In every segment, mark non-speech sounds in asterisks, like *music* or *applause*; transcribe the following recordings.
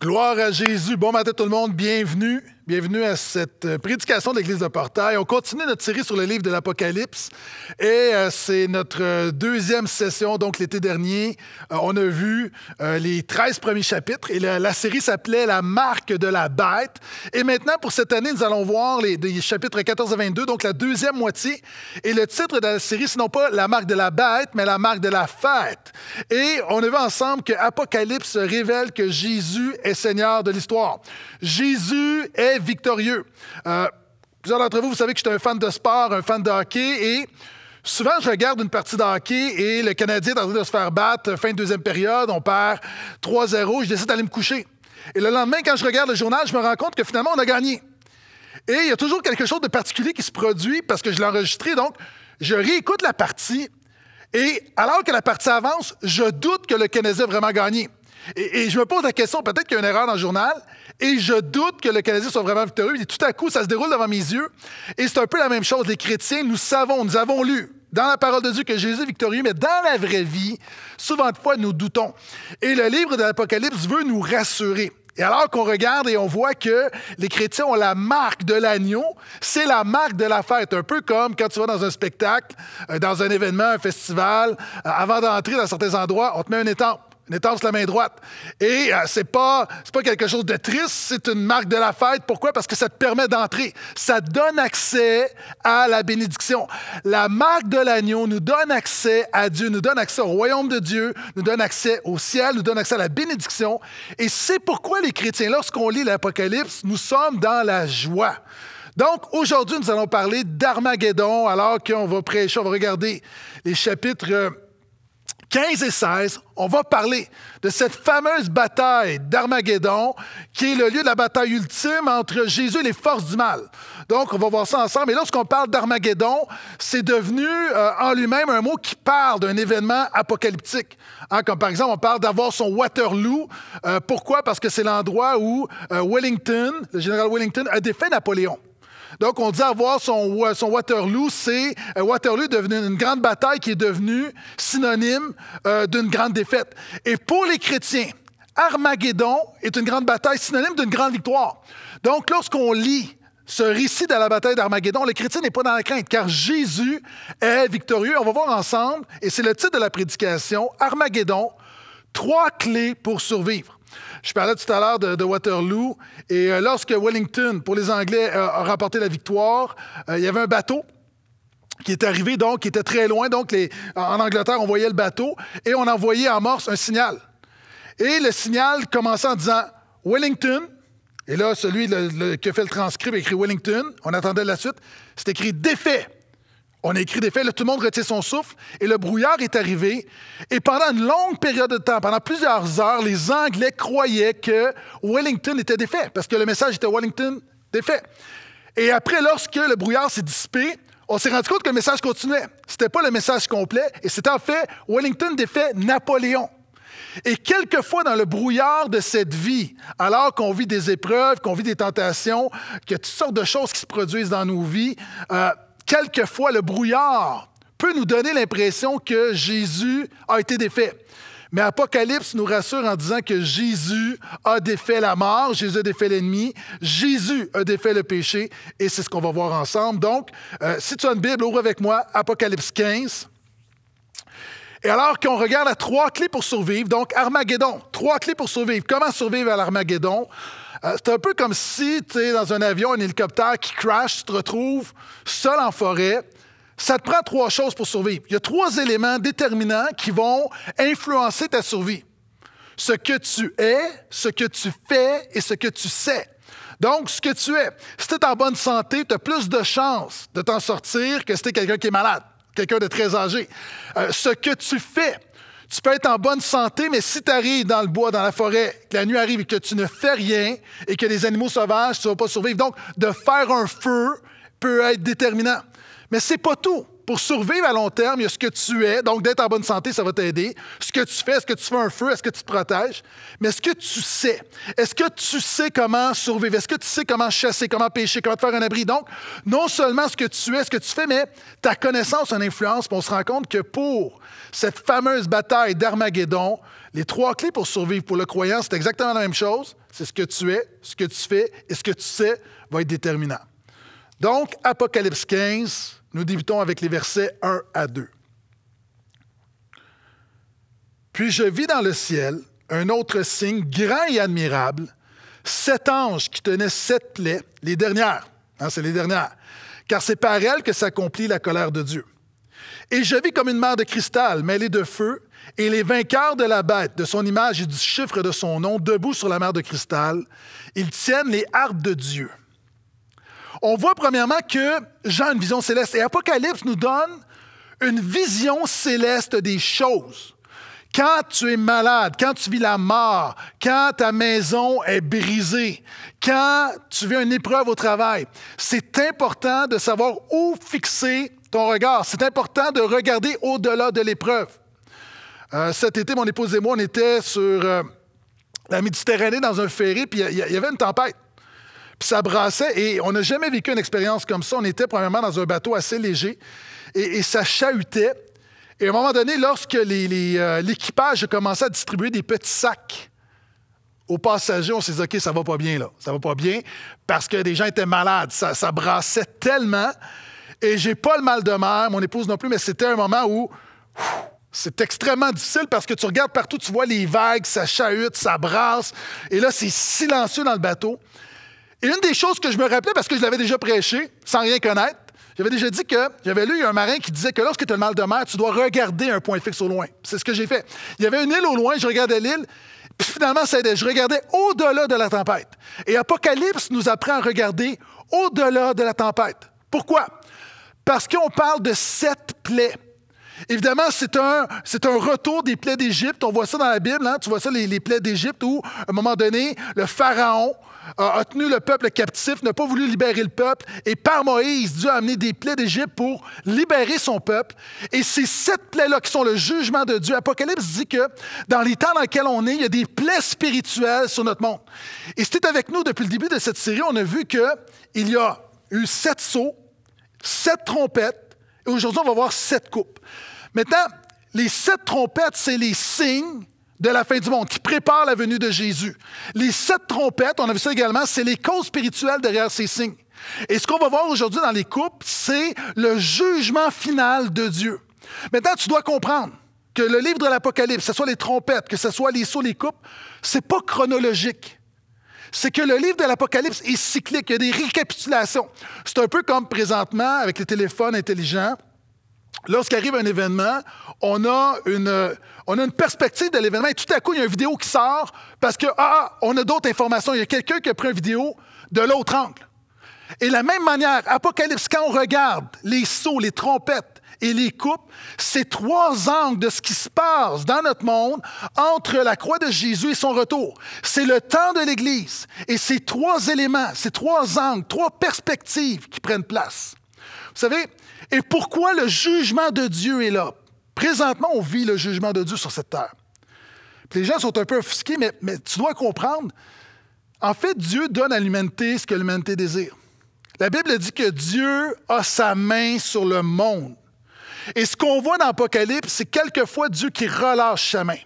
Gloire à Jésus. Bon matin tout le monde, bienvenue. Bienvenue à cette euh, prédication de l'Église de Portail. On continue notre série sur le livre de l'Apocalypse et euh, c'est notre euh, deuxième session. Donc l'été dernier, on a vu les 13 premiers chapitres et la, série s'appelait La marque de la bête. Et maintenant, pour cette année, nous allons voir les, chapitres 14 à 22, donc la deuxième moitié. Et le titre de la série, non pas La marque de la bête, mais La marque de la fête. Et on a vu ensemble que Apocalypse révèle que Jésus est Seigneur de l'histoire. Jésus est victorieux. Euh, plusieurs d'entre vous, vous savez que j'étais un fan de sport, un fan de hockey, et Souvent, je regarde une partie de hockey et le Canadien est en train de se faire battre, fin de deuxième période, on perd 3-0, je décide d'aller me coucher. Et le lendemain, quand je regarde le journal, je me rends compte que finalement, on a gagné. Et il y a toujours quelque chose de particulier qui se produit parce que je l'ai enregistré, donc je réécoute la partie et alors que la partie avance, je doute que le Canadien a vraiment gagné. Et, et je me pose la question, peut-être qu'il y a une erreur dans le journal, et je doute que le Canadien soit vraiment victorieux. Et tout à coup, ça se déroule devant mes yeux. Et c'est un peu la même chose. Les chrétiens, nous savons, nous avons lu dans la parole de Dieu que Jésus est victorieux, mais dans la vraie vie, souvent de fois, nous doutons. Et le livre de l'Apocalypse veut nous rassurer. Et alors qu'on regarde et on voit que les chrétiens ont la marque de l'agneau, c'est la marque de la fête. Un peu comme quand tu vas dans un spectacle, euh, dans un événement, un festival, euh, avant d'entrer dans certains endroits, on te met un étampe une la main droite. Et euh, c'est pas, pas quelque chose de triste, c'est une marque de la fête. Pourquoi? Parce que ça te permet d'entrer. Ça donne accès à la bénédiction. La marque de l'agneau nous donne accès à Dieu, nous donne accès au royaume de Dieu, nous donne accès au ciel, nous donne accès à la bénédiction. Et c'est pourquoi les chrétiens, lorsqu'on lit l'Apocalypse, nous sommes dans la joie. Donc, aujourd'hui, nous allons parler d'Armageddon, alors qu'on va prêcher, on va regarder les chapitres euh, 15 et 16, on va parler de cette fameuse bataille d'Armageddon qui est le lieu de la bataille ultime entre Jésus et les forces du mal. Donc, on va voir ça ensemble. Et lorsqu'on parle d'Armageddon, c'est devenu euh, en lui-même un mot qui parle d'un événement apocalyptique. Hein, comme par exemple, on parle d'avoir son Waterloo. Euh, pourquoi? Parce que c'est l'endroit où euh, Wellington, le général Wellington, a défait Napoléon. Donc, on dit avoir son, Waterloo, c'est euh, Waterloo devenu une grande bataille qui est devenue synonyme euh, d'une grande défaite. Et pour les chrétiens, Armageddon est une grande bataille synonyme d'une grande victoire. Donc, lorsqu'on lit ce récit de la bataille d'Armageddon, le chrétien n'est pas dans la crainte, car Jésus est victorieux. On va voir ensemble, et c'est le titre de la prédication, Armageddon, trois clés pour survivre. Je parlais tout à l'heure de, Waterloo. Et euh, lorsque Wellington, pour les Anglais, a remporté la victoire, euh, il y avait un bateau qui est arrivé, donc, qui était très loin. Donc, en Angleterre, on voyait le bateau et on envoyait en morse un signal. Et le signal commençait en disant Wellington. Et là, celui qui a fait le transcript a écrit Wellington. On attendait la suite. C'est écrit défait. On a écrit des faits, tout le monde retient son souffle et le brouillard est arrivé. Et pendant une longue période de temps, pendant plusieurs heures, les Anglais croyaient que Wellington était défait parce que le message était Wellington défait. Et après, lorsque le brouillard s'est dissipé, on s'est rendu compte que le message continuait. C'était pas le message complet et c'était en fait Wellington défait Napoléon. Et quelquefois, dans le brouillard de cette vie, alors qu'on vit des épreuves, qu'on vit des tentations, qu'il y a toutes sortes de choses qui se produisent dans nos vies, euh, quelquefois, le brouillard peut nous donner l'impression que Jésus a été défait. Mais Apocalypse nous rassure en disant que Jésus a défait la mort, Jésus a défait l'ennemi, Jésus a défait le péché, et c'est ce qu'on va voir ensemble. Donc, euh, si tu as une Bible, ouvre avec moi Apocalypse 15. Et alors qu'on regarde à trois clés pour survivre, donc Armageddon, trois clés pour survivre. Comment survivre à l'Armageddon? Euh, c'est un peu comme si tu es dans un avion, un hélicoptère qui crash, tu te retrouves seul en forêt. Ça te prend trois choses pour survivre. Il y a trois éléments déterminants qui vont influencer ta survie. Ce que tu es, ce que tu fais et ce que tu sais. Donc, ce que tu es, si tu es en bonne santé, tu as plus de chances de t'en sortir que si tu es quelqu'un qui est malade quelqu'un de très âgé. Euh, ce que tu fais, tu peux être en bonne santé, mais si tu arrives dans le bois, dans la forêt, que la nuit arrive et que tu ne fais rien et que les animaux sauvages, tu vas pas survivre. Donc, de faire un feu peut être déterminant. Mais c'est pas tout. Pour survivre à long terme, il y a ce que tu es. Donc, d'être en bonne santé, ça va t'aider. Ce que tu fais, est-ce que tu fais un feu, est-ce que tu te protèges? Mais est-ce que tu sais? Est-ce que tu sais comment survivre? Est-ce que tu sais comment chasser, comment pêcher, comment te faire un abri? Donc, non seulement ce que tu es, ce que tu fais, mais ta connaissance a une influence. on se rend compte que pour cette fameuse bataille d'Armageddon, les trois clés pour survivre pour le croyant, c'est exactement la même chose. C'est ce que tu es, ce que tu fais et ce que tu sais va être déterminant. Donc, Apocalypse 15, nous débutons avec les versets 1 à 2. Puis je vis dans le ciel un autre signe grand et admirable, sept anges qui tenaient sept plaies, les dernières, hein, c'est les dernières, car c'est par elles que s'accomplit la colère de Dieu. Et je vis comme une mer de cristal mêlée de feu, et les vainqueurs de la bête, de son image et du chiffre de son nom, debout sur la mer de cristal, ils tiennent les harpes de Dieu on voit premièrement que Jean a une vision céleste. Et Apocalypse nous donne une vision céleste des choses. Quand tu es malade, quand tu vis la mort, quand ta maison est brisée, quand tu vis une épreuve au travail, c'est important de savoir où fixer ton regard. C'est important de regarder au-delà de l'épreuve. Euh, cet été, mon épouse et moi, on était sur euh, la Méditerranée dans un ferry, puis il y avait une tempête. Puis ça brassait et on n'a jamais vécu une expérience comme ça. On était premièrement dans un bateau assez léger et, ça chahutait. Et à un moment donné, lorsque euh, l'équipage a commencé à distribuer des petits sacs aux passagers, on s'est dit, OK, ça va pas bien là, ça va pas bien, parce que des gens étaient malades, ça, brassait tellement. Et j'ai pas le mal de mer, mon épouse non plus, mais c'était un moment où c'est extrêmement difficile parce que tu regardes partout, tu vois les vagues, ça chahute, ça brasse. Et là, c'est silencieux dans le bateau. Et une des choses que je me rappelais, parce que je l'avais déjà prêché, sans rien connaître, j'avais déjà dit que j'avais lu un marin qui disait que lorsque tu as le mal de mer, tu dois regarder un point fixe au loin. C'est ce que j'ai fait. Il y avait une île au loin, je regardais l'île, puis finalement, ça aidait. Je regardais au-delà de la tempête. Et Apocalypse nous apprend à regarder au-delà de la tempête. Pourquoi? Parce qu'on parle de sept plaies. Évidemment, c'est un, retour des plaies d'Égypte. On voit ça dans la Bible. Hein. Tu vois ça, les plaies d'Égypte, où, à un moment donné, le Pharaon a, tenu le peuple captif, n'a pas voulu libérer le peuple. Et par Moïse, Dieu a amené des plaies d'Égypte pour libérer son peuple. Et c'est sept plaies-là qui sont le jugement de Dieu. Apocalypse dit que dans les temps dans lesquels on est, il y a des plaies spirituelles sur notre monde. Et c'était avec nous depuis le début de cette série, on a vu qu'il y a eu sept sauts, sept trompettes, et aujourd'hui, on va voir sept coupes. Maintenant, les sept trompettes, c'est les signes de la fin du monde, qui prépare la venue de Jésus. Les sept trompettes, on a vu ça également, c'est les causes spirituelles derrière ces signes. Et ce qu'on va voir aujourd'hui dans les coupes, c'est le jugement final de Dieu. Maintenant, tu dois comprendre que le livre de l'Apocalypse, que ce soit les trompettes, que ce soit les sauts, les coupes, c'est pas chronologique c'est que le livre de l'Apocalypse est cyclique. Il y a des récapitulations. C'est un peu comme présentement avec les téléphones intelligents lorsqu'arrive un événement, on a une, on a une perspective de l'événement et tout à coup, il y a une vidéo qui sort parce que, ah, on a d'autres informations. Il y a quelqu'un qui a pris une vidéo de l'autre angle. Et de la même manière, Apocalypse, quand on regarde les sauts, les trompettes et les coupes, c'est trois angles de ce qui se passe dans notre monde entre la croix de Jésus et son retour. C'est le temps de l'Église et ces trois éléments, ces trois angles, trois perspectives qui prennent place. Vous savez, et pourquoi le jugement de Dieu est là? Présentement, on vit le jugement de Dieu sur cette terre. les gens sont un peu offusqués, mais, tu dois comprendre, en fait, Dieu donne à l'humanité ce que l'humanité désire. La Bible dit que Dieu a sa main sur le monde. Et ce qu'on voit dans l'Apocalypse, c'est quelquefois Dieu qui relâche sa main.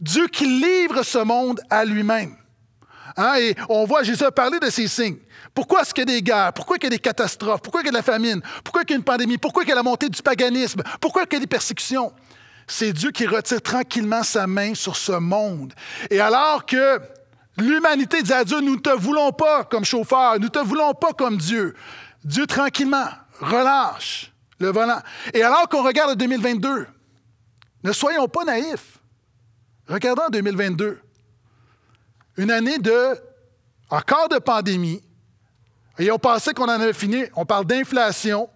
Dieu qui livre ce monde à lui-même. Hein, et on voit Jésus parler de ces signes. Pourquoi est-ce qu'il y a des guerres? Pourquoi il y a des catastrophes? Pourquoi il y a de la famine? Pourquoi il y a une pandémie? Pourquoi il y a la montée du paganisme? Pourquoi il y a des persécutions? C'est Dieu qui retire tranquillement sa main sur ce monde. Et alors que l'humanité dit à Dieu, nous ne te voulons pas comme chauffeur, nous ne te voulons pas comme Dieu, Dieu tranquillement relâche le volant. Et alors qu'on regarde 2022, ne soyons pas naïfs. Regardons 2022. Une année de, encore de pandémie, et on pensait qu'on en avait fini. On parle d'inflation,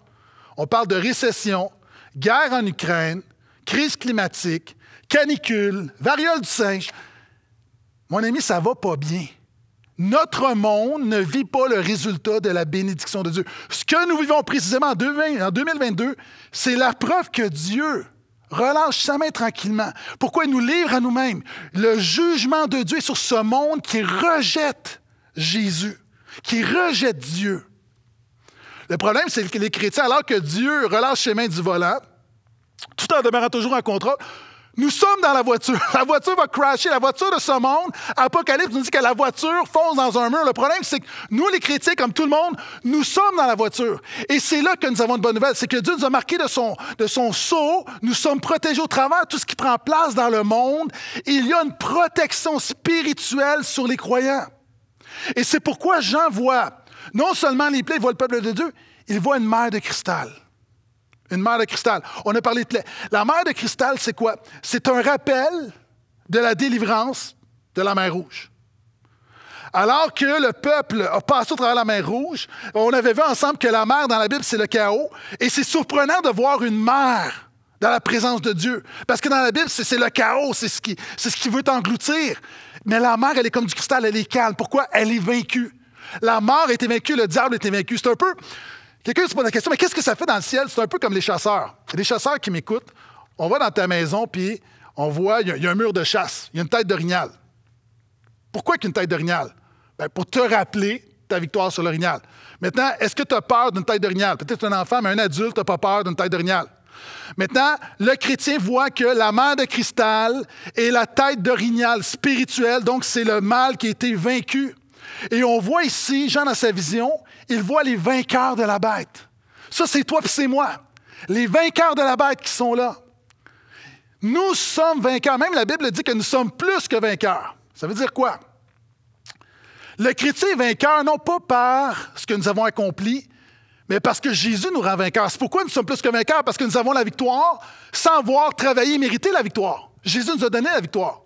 on parle de récession, guerre en Ukraine, crise climatique, canicule, variole du singe. Mon ami, ça va pas bien. Notre monde ne vit pas le résultat de la bénédiction de Dieu. Ce que nous vivons précisément en 2022, c'est la preuve que Dieu relâche sa main tranquillement. Pourquoi il nous livre à nous-mêmes? Le jugement de Dieu sur ce monde qui rejette Jésus qui rejette Dieu. Le problème, c'est que les chrétiens, alors que Dieu relâche les mains du volant, tout en demeurant toujours en contrôle, nous sommes dans la voiture. *laughs* La voiture va crasher. La voiture de ce monde, Apocalypse nous dit que la voiture fonce dans un mur. Le problème, c'est que nous, les chrétiens, comme tout le monde, nous sommes dans la voiture. Et c'est là que nous avons une bonne nouvelle. C'est que Dieu nous a marqué de son, de son sceau. Nous sommes protégés au travers de tout ce qui prend place dans le monde. Il y a une protection spirituelle sur les croyants. Et c'est pourquoi Jean voit non seulement les plaies, il voit le peuple de Dieu, il voit une mer de cristal. Une mer de cristal. On a parlé de plaies. La mer de cristal, c'est quoi? C'est un rappel de la délivrance de la mer Rouge. Alors que le peuple a passé au travers la mer Rouge, on avait vu ensemble que la mer dans la Bible, c'est le chaos. Et c'est surprenant de voir une mer dans la présence de Dieu. Parce que dans la Bible, c'est le chaos, c'est ce qui, ce qui veut t'engloutir. Mais la mort, elle est comme du cristal, elle est calme. Pourquoi? Elle est vaincue. La mort a été vaincue, le diable a été vaincu. C'est un peu. Quelqu'un se pose la question, mais qu'est-ce que ça fait dans le ciel? C'est un peu comme les chasseurs. Les chasseurs qui m'écoutent, on va dans ta maison, puis on voit, il y, a un mur de chasse, il y a une tête d'orignal. Pourquoi qu'une tête d'orignal? Ben, pour te rappeler ta victoire sur l'orignal. Maintenant, est-ce que tu as peur d'une tête d'orignal? Peut-être un enfant, mais un adulte n'a pas peur d'une tête d'orignal. Maintenant, le chrétien voit que la main de cristal est la tête d'orignal spirituelle, donc c'est le mal qui a été vaincu. Et on voit ici, Jean dans sa vision, il voit les vainqueurs de la bête. Ça, c'est toi et c'est moi. Les vainqueurs de la bête qui sont là. Nous sommes vainqueurs. Même la Bible dit que nous sommes plus que vainqueurs. Ça veut dire quoi? Le chrétien est vainqueur non pas par ce que nous avons accompli, mais parce que Jésus nous rend vainqueurs. C'est pourquoi nous sommes plus que vainqueurs, parce que nous avons la victoire sans avoir travaillé et mérité la victoire. Jésus nous a donné la victoire.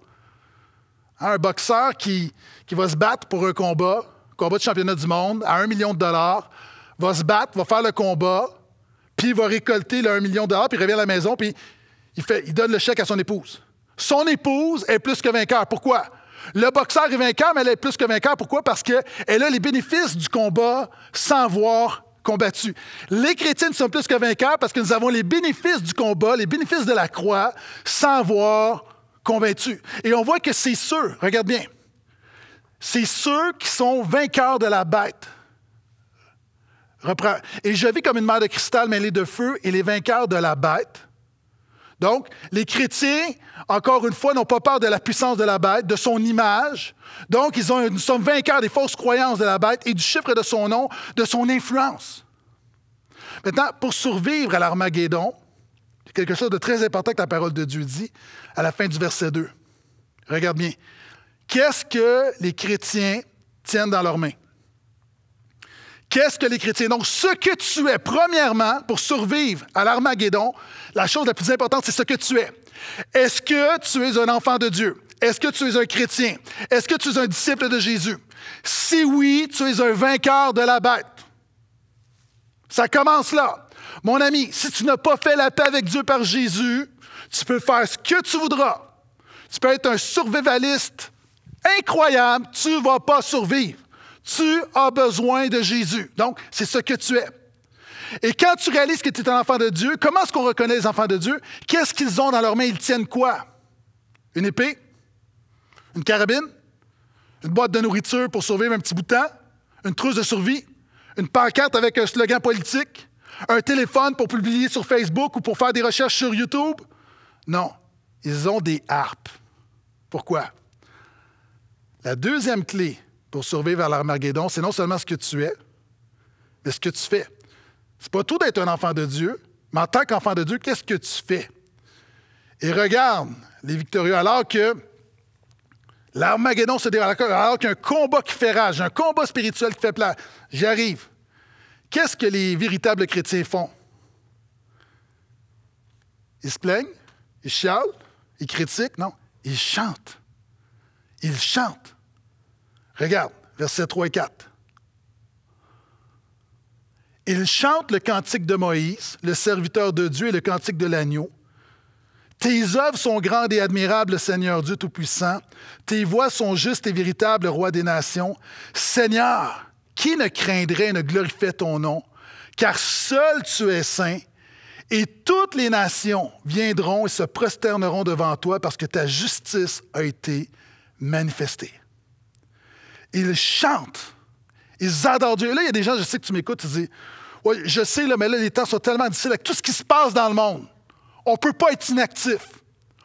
un boxeur qui, va se battre pour un combat, combat de championnat du monde, à un million de dollars, va se battre, va faire le combat, puis il va récolter le 1 million de dollars, puis il revient à la maison, puis il, il donne le chèque à son épouse. Son épouse est plus que vainqueur. Pourquoi? Le boxeur est vainqueur, mais elle est plus que vainqueur. Pourquoi? Parce qu'elle a les bénéfices du combat sans avoir combattu. Les chrétiens sont plus que vainqueurs parce que nous avons les bénéfices du combat, les bénéfices de la croix, sans avoir combattu. Et on voit que c'est ceux, regarde bien, c'est ceux qui sont vainqueurs de la bête. Reprends. Et je vis comme une mer de cristal mêlée de feu et les vainqueurs de la bête donc, les chrétiens, encore une fois, n'ont pas peur de la puissance de la bête, de son image. Donc, ils nous sommes vainqueurs des fausses croyances de la bête et du chiffre de son nom, de son influence. Maintenant, pour survivre à l'Armageddon, quelque chose de très important que la parole de Dieu dit à la fin du verset 2. Regarde bien. Qu'est-ce que les chrétiens tiennent dans leurs mains? Qu'est-ce que les chrétiens? Donc, ce que tu es, premièrement, pour survivre à l'Armageddon, la chose la plus importante, c'est ce que tu es. Est-ce que tu es un enfant de Dieu? Est-ce que tu es un chrétien? Est-ce que tu es un disciple de Jésus? Si oui, tu es un vainqueur de la bête. Ça commence là. Mon ami, si tu n'as pas fait la paix avec Dieu par Jésus, tu peux faire ce que tu voudras. Tu peux être un survivaliste incroyable, tu ne vas pas survivre. Tu as besoin de Jésus. Donc, c'est ce que tu es. Et quand tu réalises que tu es un enfant de Dieu, comment est-ce qu'on reconnaît les enfants de Dieu? Qu'est-ce qu'ils ont dans leurs mains? Ils tiennent quoi? Une épée? Une carabine? Une boîte de nourriture pour survivre un petit bout de temps? Une trousse de survie? Une pancarte avec un slogan politique? Un téléphone pour publier sur Facebook ou pour faire des recherches sur YouTube? Non, ils ont des harpes. Pourquoi? La deuxième clé pour survivre à l'Armageddon, c'est non seulement ce que tu es, mais ce que tu fais. C'est pas tout d'être un enfant de Dieu, mais en tant qu'enfant de Dieu, qu'est-ce que tu fais? Et regarde, les victorieux, alors que l'Armageddon se déroule, alors qu'il y a un combat qui fait rage, un combat spirituel qui fait plat, j'y arrive. Qu'est-ce que les véritables chrétiens font? Ils se plaignent, ils chialent, ils critiquent, non, ils chantent. Ils chantent. Regarde, versets 3 et 4. Il chante le cantique de Moïse, le serviteur de Dieu et le cantique de l'agneau. Tes œuvres sont grandes et admirables, Seigneur Dieu Tout-Puissant. Tes voix sont justes et véritables, Roi des nations. Seigneur, qui ne craindrait et ne glorifierait ton nom? Car seul tu es saint, et toutes les nations viendront et se prosterneront devant toi parce que ta justice a été manifestée. Ils chantent. Ils adorent Dieu. là, il y a des gens, je sais que tu m'écoutes, tu dis Je sais, mais là, les temps sont tellement difficiles avec tout ce qui se passe dans le monde. On ne peut pas être inactif.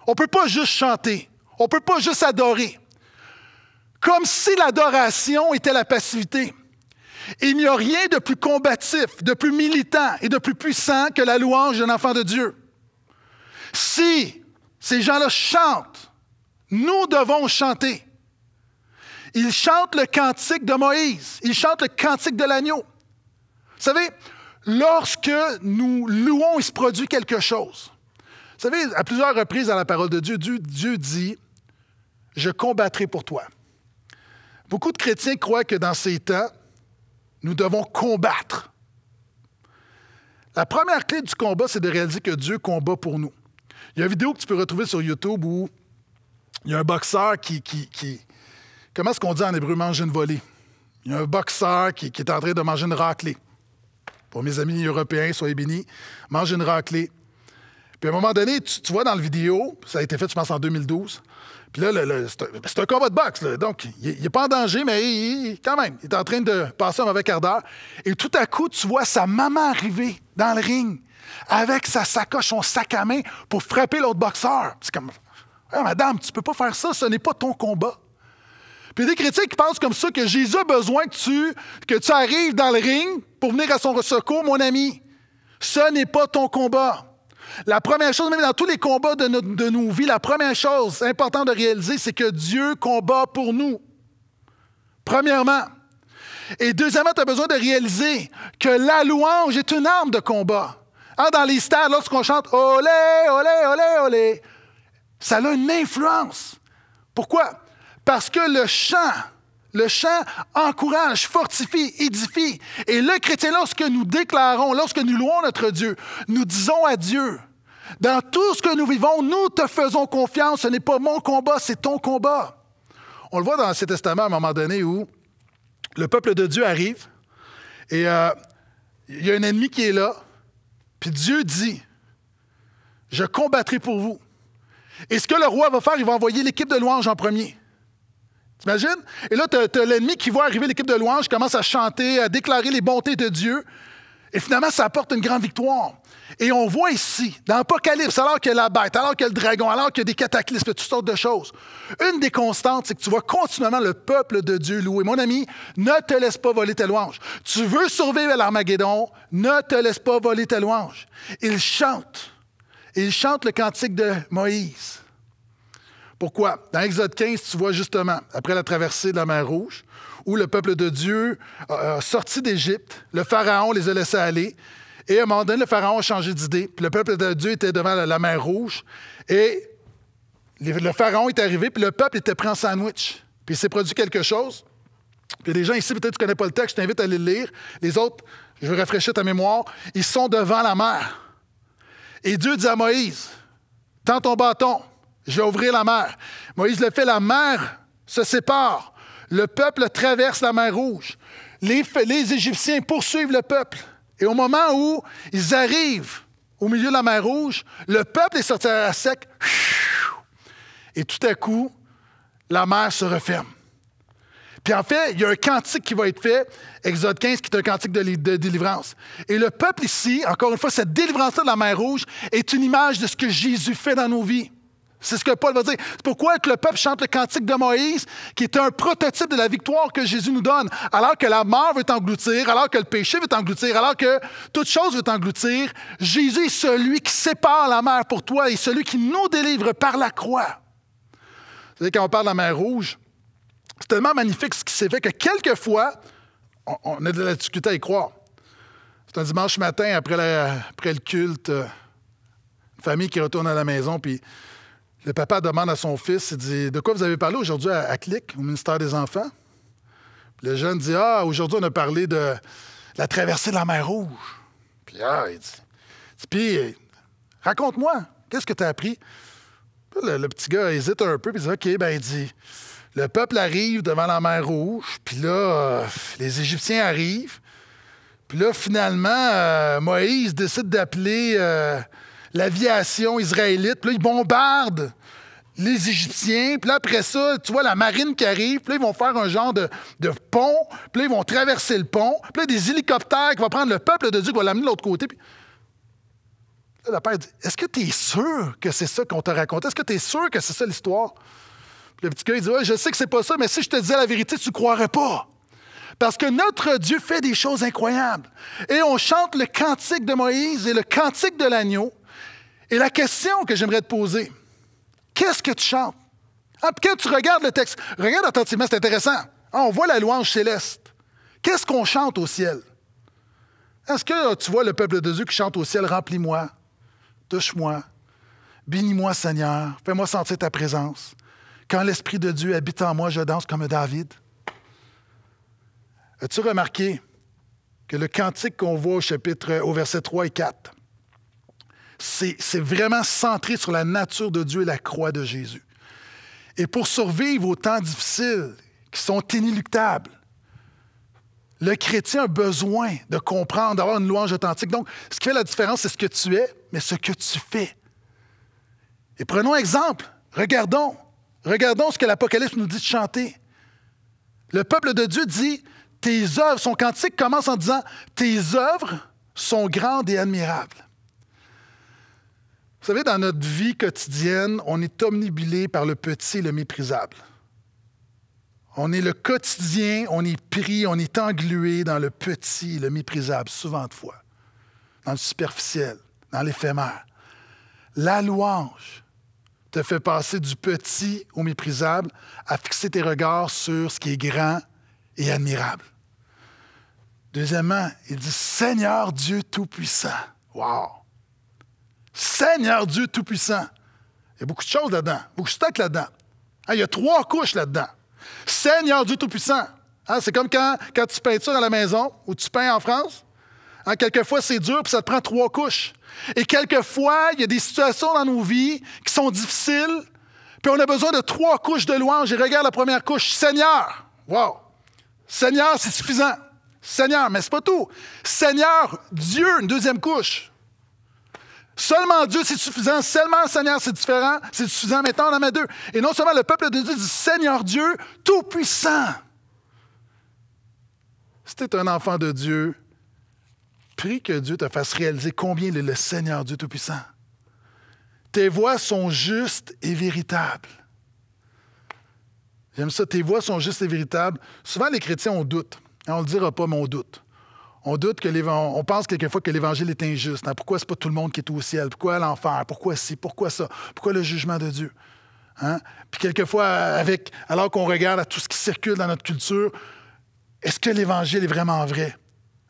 On ne peut pas juste chanter. On ne peut pas juste adorer. Comme si l'adoration était la passivité. Il n'y a rien de plus combatif, de plus militant et de plus puissant que la louange d'un enfant de Dieu. Si ces gens-là chantent, nous devons chanter. Il chante le cantique de Moïse. Il chante le cantique de l'agneau. Vous savez, lorsque nous louons, il se produit quelque chose. Vous savez, à plusieurs reprises dans la parole de Dieu, Dieu, dit, je combattrai pour toi. Beaucoup de chrétiens croient que dans ces temps, nous devons combattre. La première clé du combat, c'est de réaliser que Dieu combat pour nous. Il y a une vidéo que tu peux retrouver sur YouTube où il y a un boxeur qui, qui, Comment est-ce qu'on dit en hébreu manger une volée? Il y a un boxeur qui, est en train de manger une raclée. Pour mes amis européens, soyez bénis. Mange une raclée. Puis à un moment donné, tu, vois dans le vidéo, ça a été fait, je pense, en 2012. Puis là, c'est un, combat de boxe. Donc, il n'est pas en danger, mais il, quand même, il est en train de passer avec mauvais Et tout à coup, tu vois sa maman arriver dans le ring avec sa sacoche, son sac à main pour frapper l'autre boxeur. C'est comme, ah, madame, tu peux pas faire ça, ce n'est pas ton combat. Puis des critiques qui pensent comme ça que Jésus a besoin que tu, que tu arrives dans le ring pour venir à son secours, mon ami. Ce n'est pas ton combat. La première chose, même dans tous les combats de, nos vies, la première chose importante de réaliser, c'est que Dieu combat pour nous. Premièrement. Et deuxièmement, tu as besoin de réaliser que la louange est une arme de combat. Hein, dans les stades, lorsqu'on chante Olé, Olé, Olé, Olé, ça a une influence. Pourquoi? Parce que le chant, le chant encourage, fortifie, édifie. Et le chrétien, lorsque nous déclarons, lorsque nous louons notre Dieu, nous disons à Dieu, dans tout ce que nous vivons, nous te faisons confiance, ce n'est pas mon combat, c'est ton combat. On le voit dans l'Ancien Testament à un moment donné où le peuple de Dieu arrive et euh, il y a un ennemi qui est là, puis Dieu dit, je combattrai pour vous. Et ce que le roi va faire, il va envoyer l'équipe de louange en premier. T'imagines? Et là, tu as, l'ennemi qui voit arriver l'équipe de louange, commence à chanter, à déclarer les bontés de Dieu. Et finalement, ça apporte une grande victoire. Et on voit ici, dans l'Apocalypse, alors qu'il y a la bête, alors qu'il y a le dragon, alors qu'il y a des cataclysmes, toutes sortes de choses, une des constantes, c'est que tu vois continuellement le peuple de Dieu louer. Mon ami, ne te laisse pas voler tes louanges. Tu veux survivre à l'Armageddon, ne te laisse pas voler tes louanges. Il chante. Il chante le cantique de Moïse. Pourquoi? Dans Exode 15, tu vois justement, après la traversée de la mer Rouge, où le peuple de Dieu a, sorti d'Égypte, le Pharaon les a laissés aller, et à un moment donné, le Pharaon a changé d'idée, puis le peuple de Dieu était devant la, mer Rouge, et le Pharaon est arrivé, puis le peuple était pris en sandwich, puis il s'est produit quelque chose. Puis les gens ici, peut-être tu ne connais pas le texte, je t'invite à aller le lire. Les autres, je veux rafraîchir ta mémoire, ils sont devant la mer. Et Dieu dit à Moïse, tends ton bâton. J'ai vais la mer. Moïse le fait, la mer se sépare. Le peuple traverse la mer rouge. Les, Égyptiens poursuivent le peuple. Et au moment où ils arrivent au milieu de la mer rouge, le peuple est sorti à sec. Et tout à coup, la mer se referme. Puis en fait, il y a un cantique qui va être fait, Exode 15, qui est un cantique de, de délivrance. Et le peuple ici, encore une fois, cette délivrance-là de la mer rouge est une image de ce que Jésus fait dans nos vies. C'est ce que Paul va dire. C'est pourquoi que le peuple chante le cantique de Moïse, qui est un prototype de la victoire que Jésus nous donne. Alors que la mort veut engloutir, alors que le péché veut engloutir, alors que toute chose veut engloutir, Jésus est celui qui sépare la mer pour toi et celui qui nous délivre par la croix. Vous savez, quand on parle de la mer rouge, c'est tellement magnifique ce qui s'est fait que quelquefois, on, a de la difficulté à y croire. C'est un dimanche matin après, après le culte, euh, une famille qui retourne à la maison, puis le papa demande à son fils, il dit, de quoi vous avez parlé aujourd'hui à, Clic, au ministère des Enfants? le jeune dit, ah, aujourd'hui, on a parlé de la traversée de la mer Rouge. Puis, ah, il dit, puis, raconte-moi, qu'est-ce que tu as appris? le, petit gars hésite un peu, puis il dit, OK, ben, il dit, le peuple arrive devant la mer Rouge, puis là, euh, les Égyptiens arrivent. Puis là, finalement, euh, Moïse décide d'appeler... Euh, l'aviation israélite. Puis là, ils bombardent les Égyptiens. Puis là, après ça, tu vois la marine qui arrive. Puis là, ils vont faire un genre de, pont. Puis là, ils vont traverser le pont. Puis là, des hélicoptères qui vont prendre le peuple de Dieu, qui vont l'amener de l'autre côté. Là, le père dit Est-ce que tu es sûr que c'est ça qu'on te raconté Est-ce que tu es sûr que c'est ça l'histoire Le petit gars, il dit Je sais que c'est pas ça, mais si je te disais la vérité, tu ne croirais pas. Parce que notre Dieu fait des choses incroyables. Et on chante le cantique de Moïse et le cantique de l'agneau. Et la question que j'aimerais te poser, qu'est-ce que tu chantes? Ah, quand tu regardes le texte, regarde attentivement, c'est intéressant. Ah, on voit la louange céleste. Qu'est-ce qu'on chante au ciel? Est-ce que tu vois le peuple de Dieu qui chante au ciel, remplis-moi, touche-moi, bénis-moi Seigneur, fais-moi sentir ta présence. Quand l'Esprit de Dieu habite en moi, je danse comme David. As-tu remarqué que le cantique qu'on voit au chapitre, au verset 3 et 4, c'est vraiment centré sur la nature de Dieu et la croix de Jésus. Et pour survivre aux temps difficiles qui sont inéluctables, le chrétien a besoin de comprendre, d'avoir une louange authentique. Donc, ce qui fait la différence, c'est ce que tu es, mais ce que tu fais. Et prenons exemple. Regardons. Regardons ce que l'Apocalypse nous dit de chanter. Le peuple de Dieu dit Tes œuvres, son cantique commence en disant Tes œuvres sont grandes et admirables. Vous savez, dans notre vie quotidienne, on est omnibulé par le petit et le méprisable. On est le quotidien, on est pris, on est englué dans le petit, et le méprisable, souvent de fois, dans le superficiel, dans l'éphémère. La louange te fait passer du petit au méprisable à fixer tes regards sur ce qui est grand et admirable. Deuxièmement, il dit Seigneur Dieu Tout-Puissant. Wow! Seigneur Dieu Tout-Puissant. Il y a beaucoup de choses là-dedans, beaucoup de là-dedans. Hein, il y a trois couches là-dedans. Seigneur Dieu Tout-Puissant. Hein, c'est comme quand, quand tu peins ça dans la maison ou tu peins en France. Hein, quelquefois, c'est dur, puis ça te prend trois couches. Et quelquefois, il y a des situations dans nos vies qui sont difficiles, puis on a besoin de trois couches de louange. Et regarde la première couche, Seigneur. Wow! Seigneur, c'est suffisant. Seigneur, mais c'est pas tout. Seigneur, Dieu, une deuxième couche. Seulement Dieu, c'est suffisant. Seulement le Seigneur, c'est différent. C'est suffisant. mettons on en met deux. Et non seulement le peuple de Dieu dit Seigneur Dieu, Tout-Puissant. Si tu es un enfant de Dieu, prie que Dieu te fasse réaliser combien il est le Seigneur Dieu Tout-Puissant. Tes voix sont justes et véritables. J'aime ça, tes voix sont justes et véritables. Souvent, les chrétiens, ont doute. On ne le dira pas, mon on doute. On doute que pense quelquefois que l'évangile est injuste. Pourquoi hein. Pourquoi c'est pas tout le monde qui est au ciel? Pourquoi l'enfer? Pourquoi ci? Pourquoi ça? Pourquoi le jugement de Dieu? Hein? Puis quelquefois, avec, alors qu'on regarde à tout ce qui circule dans notre culture, est-ce que l'évangile est vraiment vrai?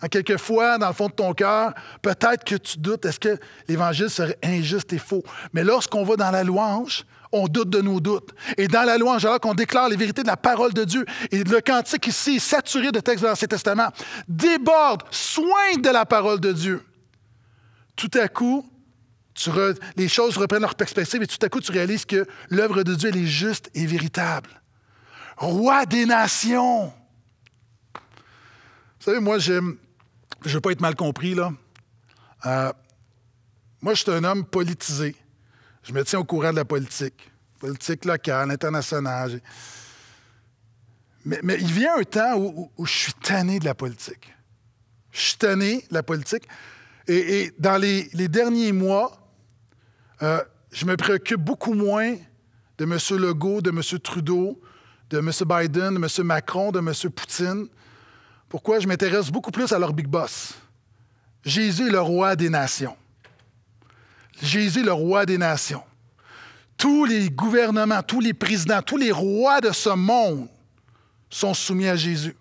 Hein, quelquefois, dans le fond de ton cœur, peut-être que tu doutes, est-ce que l'évangile serait injuste et faux? Mais lorsqu'on va dans la louange, on doute de nos doutes. Et dans la loi alors qu'on déclare les vérités de la parole de Dieu. Et le cantique ici saturé de textes de l'Ancien Testament. Déborde, soigne de la parole de Dieu. Tout à coup, tu les choses reprennent leur perspective et tout à coup, tu réalises que l'œuvre de Dieu, elle est juste et véritable. Roi des nations. Vous savez, moi, Je ne veux pas être mal compris, là. Euh, moi, je suis un homme politisé. Je me tiens au courant de la politique, politique locale, internationale. Mais, il vient un temps où, je suis tanné de la politique. Je suis tanné de la politique. Et, dans les, derniers mois, euh, je me préoccupe beaucoup moins de M. Legault, de M. Trudeau, de M. Biden, de M. Macron, de M. Poutine. Pourquoi? Je m'intéresse beaucoup plus à leur big boss. Jésus est le roi des nations. Jésus, le roi des nations. Tous les gouvernements, tous les présidents, tous les rois de ce monde sont soumis à Jésus.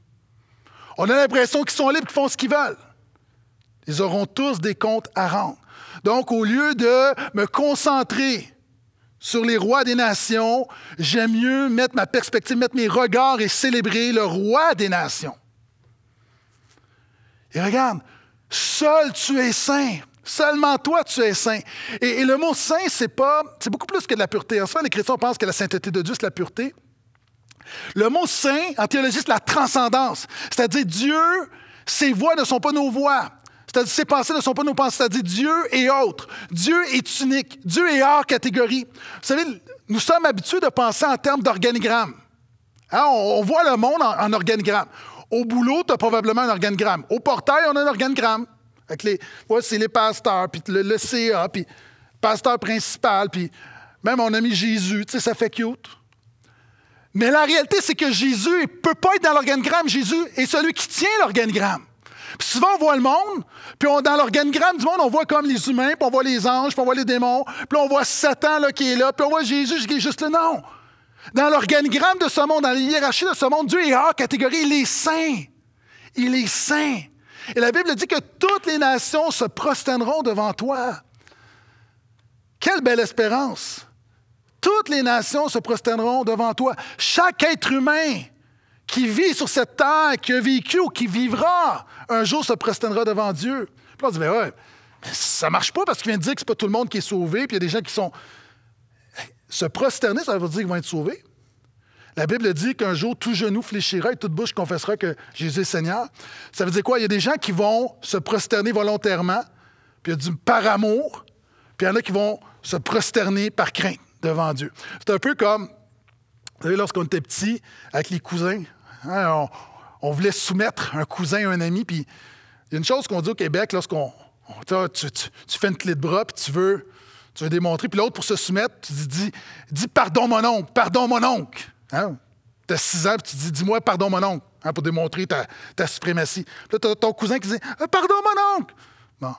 On a l'impression qu'ils sont libres, qu'ils font ce qu'ils veulent. Ils auront tous des comptes à rendre. Donc, au lieu de me concentrer sur les rois des nations, j'aime mieux mettre ma perspective, mettre mes regards et célébrer le roi des nations. Et regarde, seul tu es saint, Seulement toi, tu es saint. Et, le mot saint, c'est pas, c'est beaucoup plus que de la pureté. En ce les chrétiens pensent que la sainteté de Dieu, c'est la pureté. Le mot saint, en théologie, c'est la transcendance. C'est-à-dire Dieu, ses voix ne sont pas nos voix. C'est-à-dire, ses pensées ne sont pas nos pensées. C'est-à-dire, Dieu est autre. Dieu est unique. Dieu est hors catégorie. Vous savez, nous sommes habitués de penser en termes d'organigramme. Hein, on, voit le monde en, en organigramme. Au boulot, tu as probablement un organigramme. Au portail, on a un organigramme c'est les pasteurs, puis le, CA, puis pasteur principal, puis même mon ami Jésus, tu sais, ça fait cute. Mais la réalité, c'est que Jésus ne peut pas être dans l'organigramme. Jésus est celui qui tient l'organigramme. Puis souvent, on voit le monde, puis on, dans l'organigramme du monde, on voit comme les humains, puis on voit les anges, puis on voit les démons, puis on voit Satan là, qui est là, puis on voit Jésus qui est juste le nom. Dans l'organigramme de ce monde, dans la hiérarchie de ce monde, Dieu est hors catégorie, il est saint. Il est saint. Et la Bible dit que toutes les nations se prosterneront devant toi. Quelle belle espérance! Toutes les nations se prosterneront devant toi. Chaque être humain qui vit sur cette terre, qui a vécu ou qui vivra, un jour se prosternera devant Dieu. Puis on dit, ben mais ouais, ça marche pas parce qu'il vient de dire que n'est pas tout le monde qui est sauvé, puis il y a des gens qui sont... Se prosterner, ça veut dire qu'ils vont être sauvés. La Bible dit qu'un jour, tout genou fléchira et toute bouche confessera que Jésus est Seigneur. Ça veut dire quoi? Il y a des gens qui vont se prosterner volontairement, puis il y a du par amour, puis il y en a qui vont se prosterner par crainte devant Dieu. C'est un peu comme, vous savez, lorsqu'on était petit, avec les cousins, hein, on, voulait soumettre un cousin un ami, puis il y a une chose qu'on dit au Québec lorsqu'on. Tu, fais une clé de bras, puis tu veux, tu veux démontrer, puis l'autre, pour se soumettre, tu dis, dis pardon mon oncle, pardon mon oncle. Tu as 6 ans, tu dis Dis-moi, pardon, mon oncle, hein, pour démontrer ta, suprématie. là, tu ton cousin qui dit euh, Pardon, mon oncle. Bon.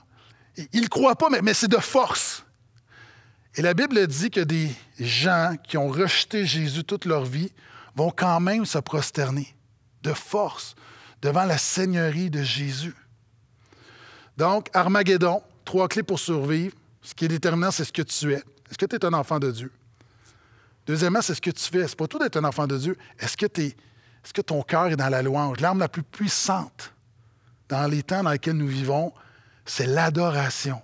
Il ne croit pas, mais, mais c'est de force. Et la Bible dit que des gens qui ont rejeté Jésus toute leur vie vont quand même se prosterner de force devant la Seigneurie de Jésus. Donc, Armageddon, trois clés pour survivre. Ce qui est déterminant, c'est ce que tu es. Est-ce que tu es un enfant de Dieu? Deuxièmement, c'est ce que tu fais. C'est pas tout d'être un enfant de Dieu. Est-ce que, que ton cœur est dans la louange? L'arme la plus puissante dans les temps dans lesquels nous vivons, c'est l'adoration.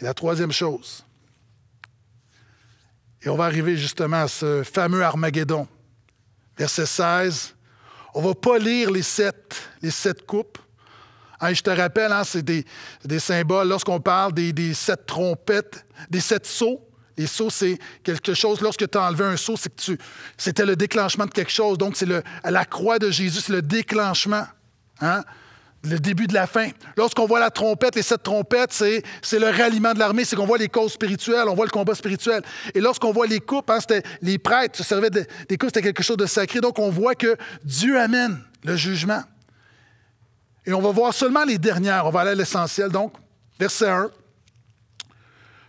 Et la troisième chose, et on va arriver justement à ce fameux Armageddon, verset 16, on va pas lire les sept, les coupes. Hein, je te rappelle, hein, c'est des, symboles. Lorsqu'on parle des, sept trompettes, des sept sauts. Les sauts, c'est quelque chose, lorsque tu as enlevé un saut, c'est que tu, c'était le déclenchement de quelque chose. Donc, c'est la croix de Jésus, c'est le déclenchement. Hein, le début de la fin. Lorsqu'on voit la trompette, les sept trompettes, c'est, le ralliement de l'armée, c'est qu'on voit les causes spirituelles, on voit le combat spirituel. Et lorsqu'on voit les coupes, hein, c'était, les prêtres servaient des coupes, c'était quelque chose de sacré. Donc on voit que Dieu amène le jugement. Et on va voir seulement les dernières, on va aller à l'essentiel. Donc, verset 1,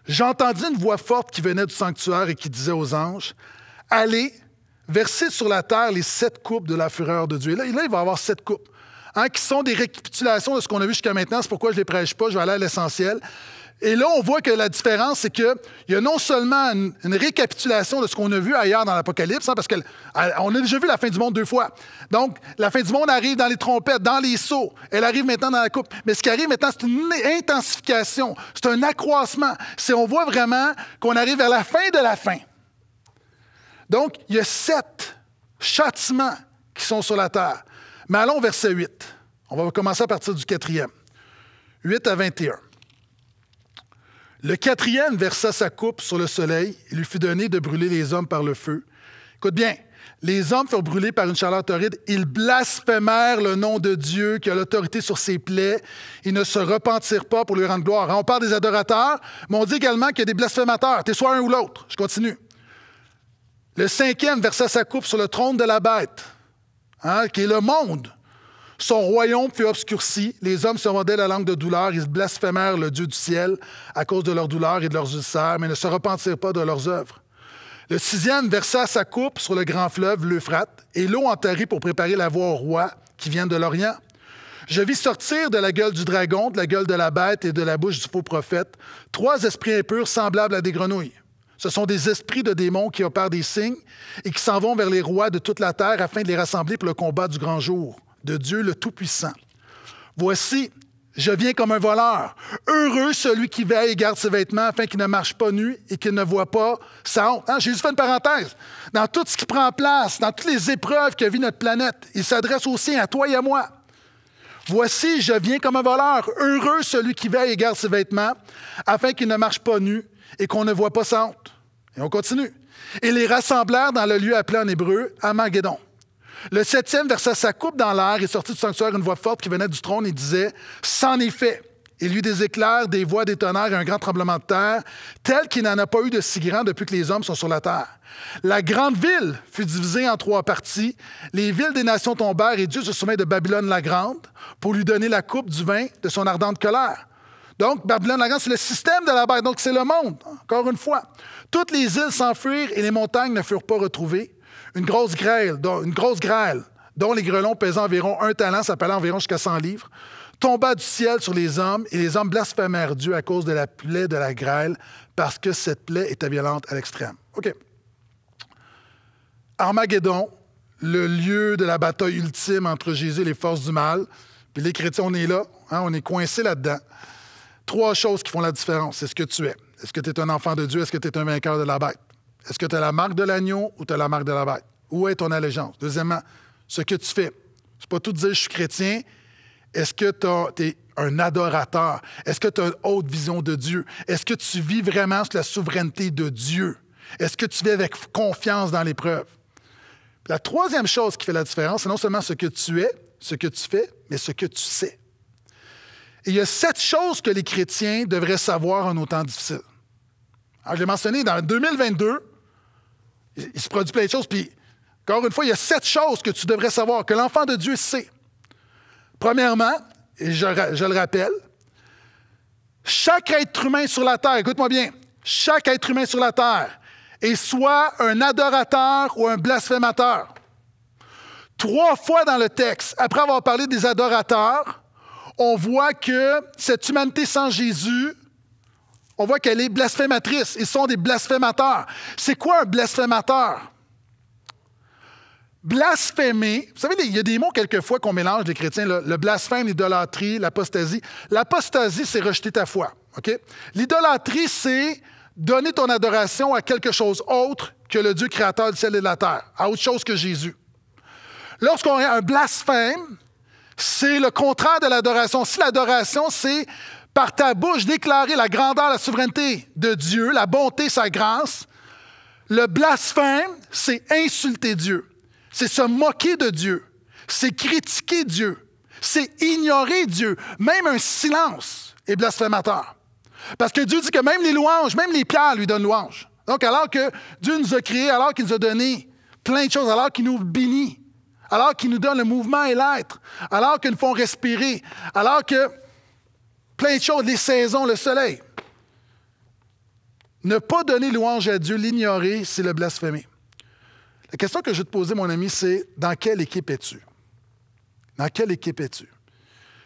J'entendis une voix forte qui venait du sanctuaire et qui disait aux anges, Allez, versez sur la terre les sept coupes de la fureur de Dieu. Et là, il va avoir sept coupes, hein, qui sont des récapitulations de ce qu'on a vu jusqu'à maintenant. C'est pourquoi je ne les prêche pas, je vais aller à l'essentiel. Et là, on voit que la différence, c'est qu'il y a non seulement une, récapitulation de ce qu'on a vu ailleurs dans l'Apocalypse, hein, parce qu'on euh, a déjà vu la fin du monde deux fois. Donc, la fin du monde arrive dans les trompettes, dans les seaux, elle arrive maintenant dans la coupe. Mais ce qui arrive maintenant, c'est une intensification, c'est un accroissement. C'est, on voit vraiment qu'on arrive vers la fin de la fin. Donc, il y a sept châtiments qui sont sur la terre. Mais allons au verset 8. On va commencer à partir du quatrième. 8 à 21. Le quatrième versa sa coupe sur le soleil Il lui fut donné de brûler les hommes par le feu. Écoute bien, les hommes furent brûlés par une chaleur torride. Ils blasphémèrent le nom de Dieu qui a l'autorité sur ses plaies. Ils ne se repentirent pas pour lui rendre gloire. Hein, on parle des adorateurs, mais on dit également qu'il y a des blasphémateurs. T'es soit un ou l'autre. Je continue. Le cinquième versa sa coupe sur le trône de la bête, hein, qui est le monde. Son royaume fut obscurci. Les hommes se rendaient la langue de douleur. Ils blasphémèrent le Dieu du ciel à cause de leur douleur et de leurs ulcères, mais ne se repentirent pas de leurs œuvres. Le sixième versa sa coupe sur le grand fleuve, l'Euphrate, et l'eau enterrée pour préparer la voie au roi qui vient de l'Orient. Je vis sortir de la gueule du dragon, de la gueule de la bête et de la bouche du faux prophète trois esprits impurs semblables à des grenouilles. Ce sont des esprits de démons qui opèrent des signes et qui s'en vont vers les rois de toute la terre afin de les rassembler pour le combat du grand jour de Dieu le Tout-Puissant. Voici, je viens comme un voleur. Heureux celui qui veille et garde ses vêtements afin qu'il ne marche pas nu et qu'il ne voit pas sa honte. Hein, Jésus fait une parenthèse. Dans tout ce qui prend place, dans toutes les épreuves que vit notre planète, il s'adresse aussi à toi et à moi. Voici, je viens comme un voleur. Heureux celui qui veille et garde ses vêtements afin qu'il ne marche pas nu et qu'on ne voit pas sa honte. Et on continue. Et les rassemblèrent dans le lieu appelé en hébreu Amageddon. Le septième versa sa coupe dans l'air et sortit du sanctuaire une voix forte qui venait du trône et disait C'en est fait. Il y eut des éclairs, des voix, des tonnerres et un grand tremblement de terre, tel qu'il n'en a pas eu de si grand depuis que les hommes sont sur la terre. La grande ville fut divisée en trois parties. Les villes des nations tombèrent et Dieu se soumit de Babylone la Grande pour lui donner la coupe du vin de son ardente colère. Donc, Babylone la Grande, c'est le système de la bête, donc c'est le monde, encore une fois. Toutes les îles s'enfuirent et les montagnes ne furent pas retrouvées une grosse grêle, une grosse grêle, dont les grelons pesant environ un talent, s'appelant environ jusqu'à 100 livres, tomba du ciel sur les hommes, et les hommes blasphémèrent Dieu à cause de la plaie de la grêle, parce que cette plaie était violente à l'extrême. OK. Armageddon, le lieu de la bataille ultime entre Jésus et les forces du mal. Puis les chrétiens, on est là, hein, on est coincé là-dedans. Trois choses qui font la différence. C'est ce que tu es. Est-ce que tu es un enfant de Dieu? Est-ce que tu es un vainqueur de la bête? Est-ce que tu as la marque de l'agneau ou tu as la marque de la bête? Où est ton allégeance? Deuxièmement, ce que tu fais. C'est pas tout dire je suis chrétien. Est-ce que tu es un adorateur? Est-ce que tu as une haute vision de Dieu? Est-ce que tu vis vraiment sous la souveraineté de Dieu? Est-ce que tu vis avec confiance dans l'épreuve? La troisième chose qui fait la différence, c'est non seulement ce que tu es, ce que tu fais, mais ce que tu sais. il y a sept choses que les chrétiens devraient savoir en autant difficile. Alors, je l'ai mentionné dans 2022, il se produit plein de choses. Puis, encore une fois, il y a sept choses que tu devrais savoir, que l'enfant de Dieu sait. Premièrement, et je, le rappelle, chaque être humain sur la terre, écoute-moi bien, chaque être humain sur la terre est soit un adorateur ou un blasphémateur. Trois fois dans le texte, après avoir parlé des adorateurs, on voit que cette humanité sans Jésus on voit qu'elle est blasphématrice. Ils sont des blasphémateurs. C'est quoi un blasphémateur? Blasphémer, vous savez, il y a des mots quelquefois qu'on mélange les chrétiens, le blasphème, l'idolâtrie, l'apostasie. L'apostasie, c'est rejeter ta foi. L'idolâtrie, c'est donner ton adoration à quelque chose autre que le Dieu créateur du ciel et de la terre, à autre chose que Jésus. Lorsqu'on a un blasphème, c'est le contraire de l'adoration. Si l'adoration, c'est par ta bouche déclarer la grandeur, la souveraineté de Dieu, la bonté, sa grâce. Le blasphème, c'est insulter Dieu, c'est se moquer de Dieu, c'est critiquer Dieu, c'est ignorer Dieu. Même un silence est blasphémateur. Parce que Dieu dit que même les louanges, même les pierres lui donnent louanges. Donc alors que Dieu nous a créés, alors qu'il nous a donné plein de choses, alors qu'il nous bénit, alors qu'il nous donne le mouvement et l'être, alors qu'il nous font respirer, alors que plein de choses, les saisons, le soleil. Ne pas donner louange à Dieu, l'ignorer, c'est le blasphémer. La question que je vais te poser, mon ami, c'est dans quelle équipe es-tu? Dans quelle équipe es-tu?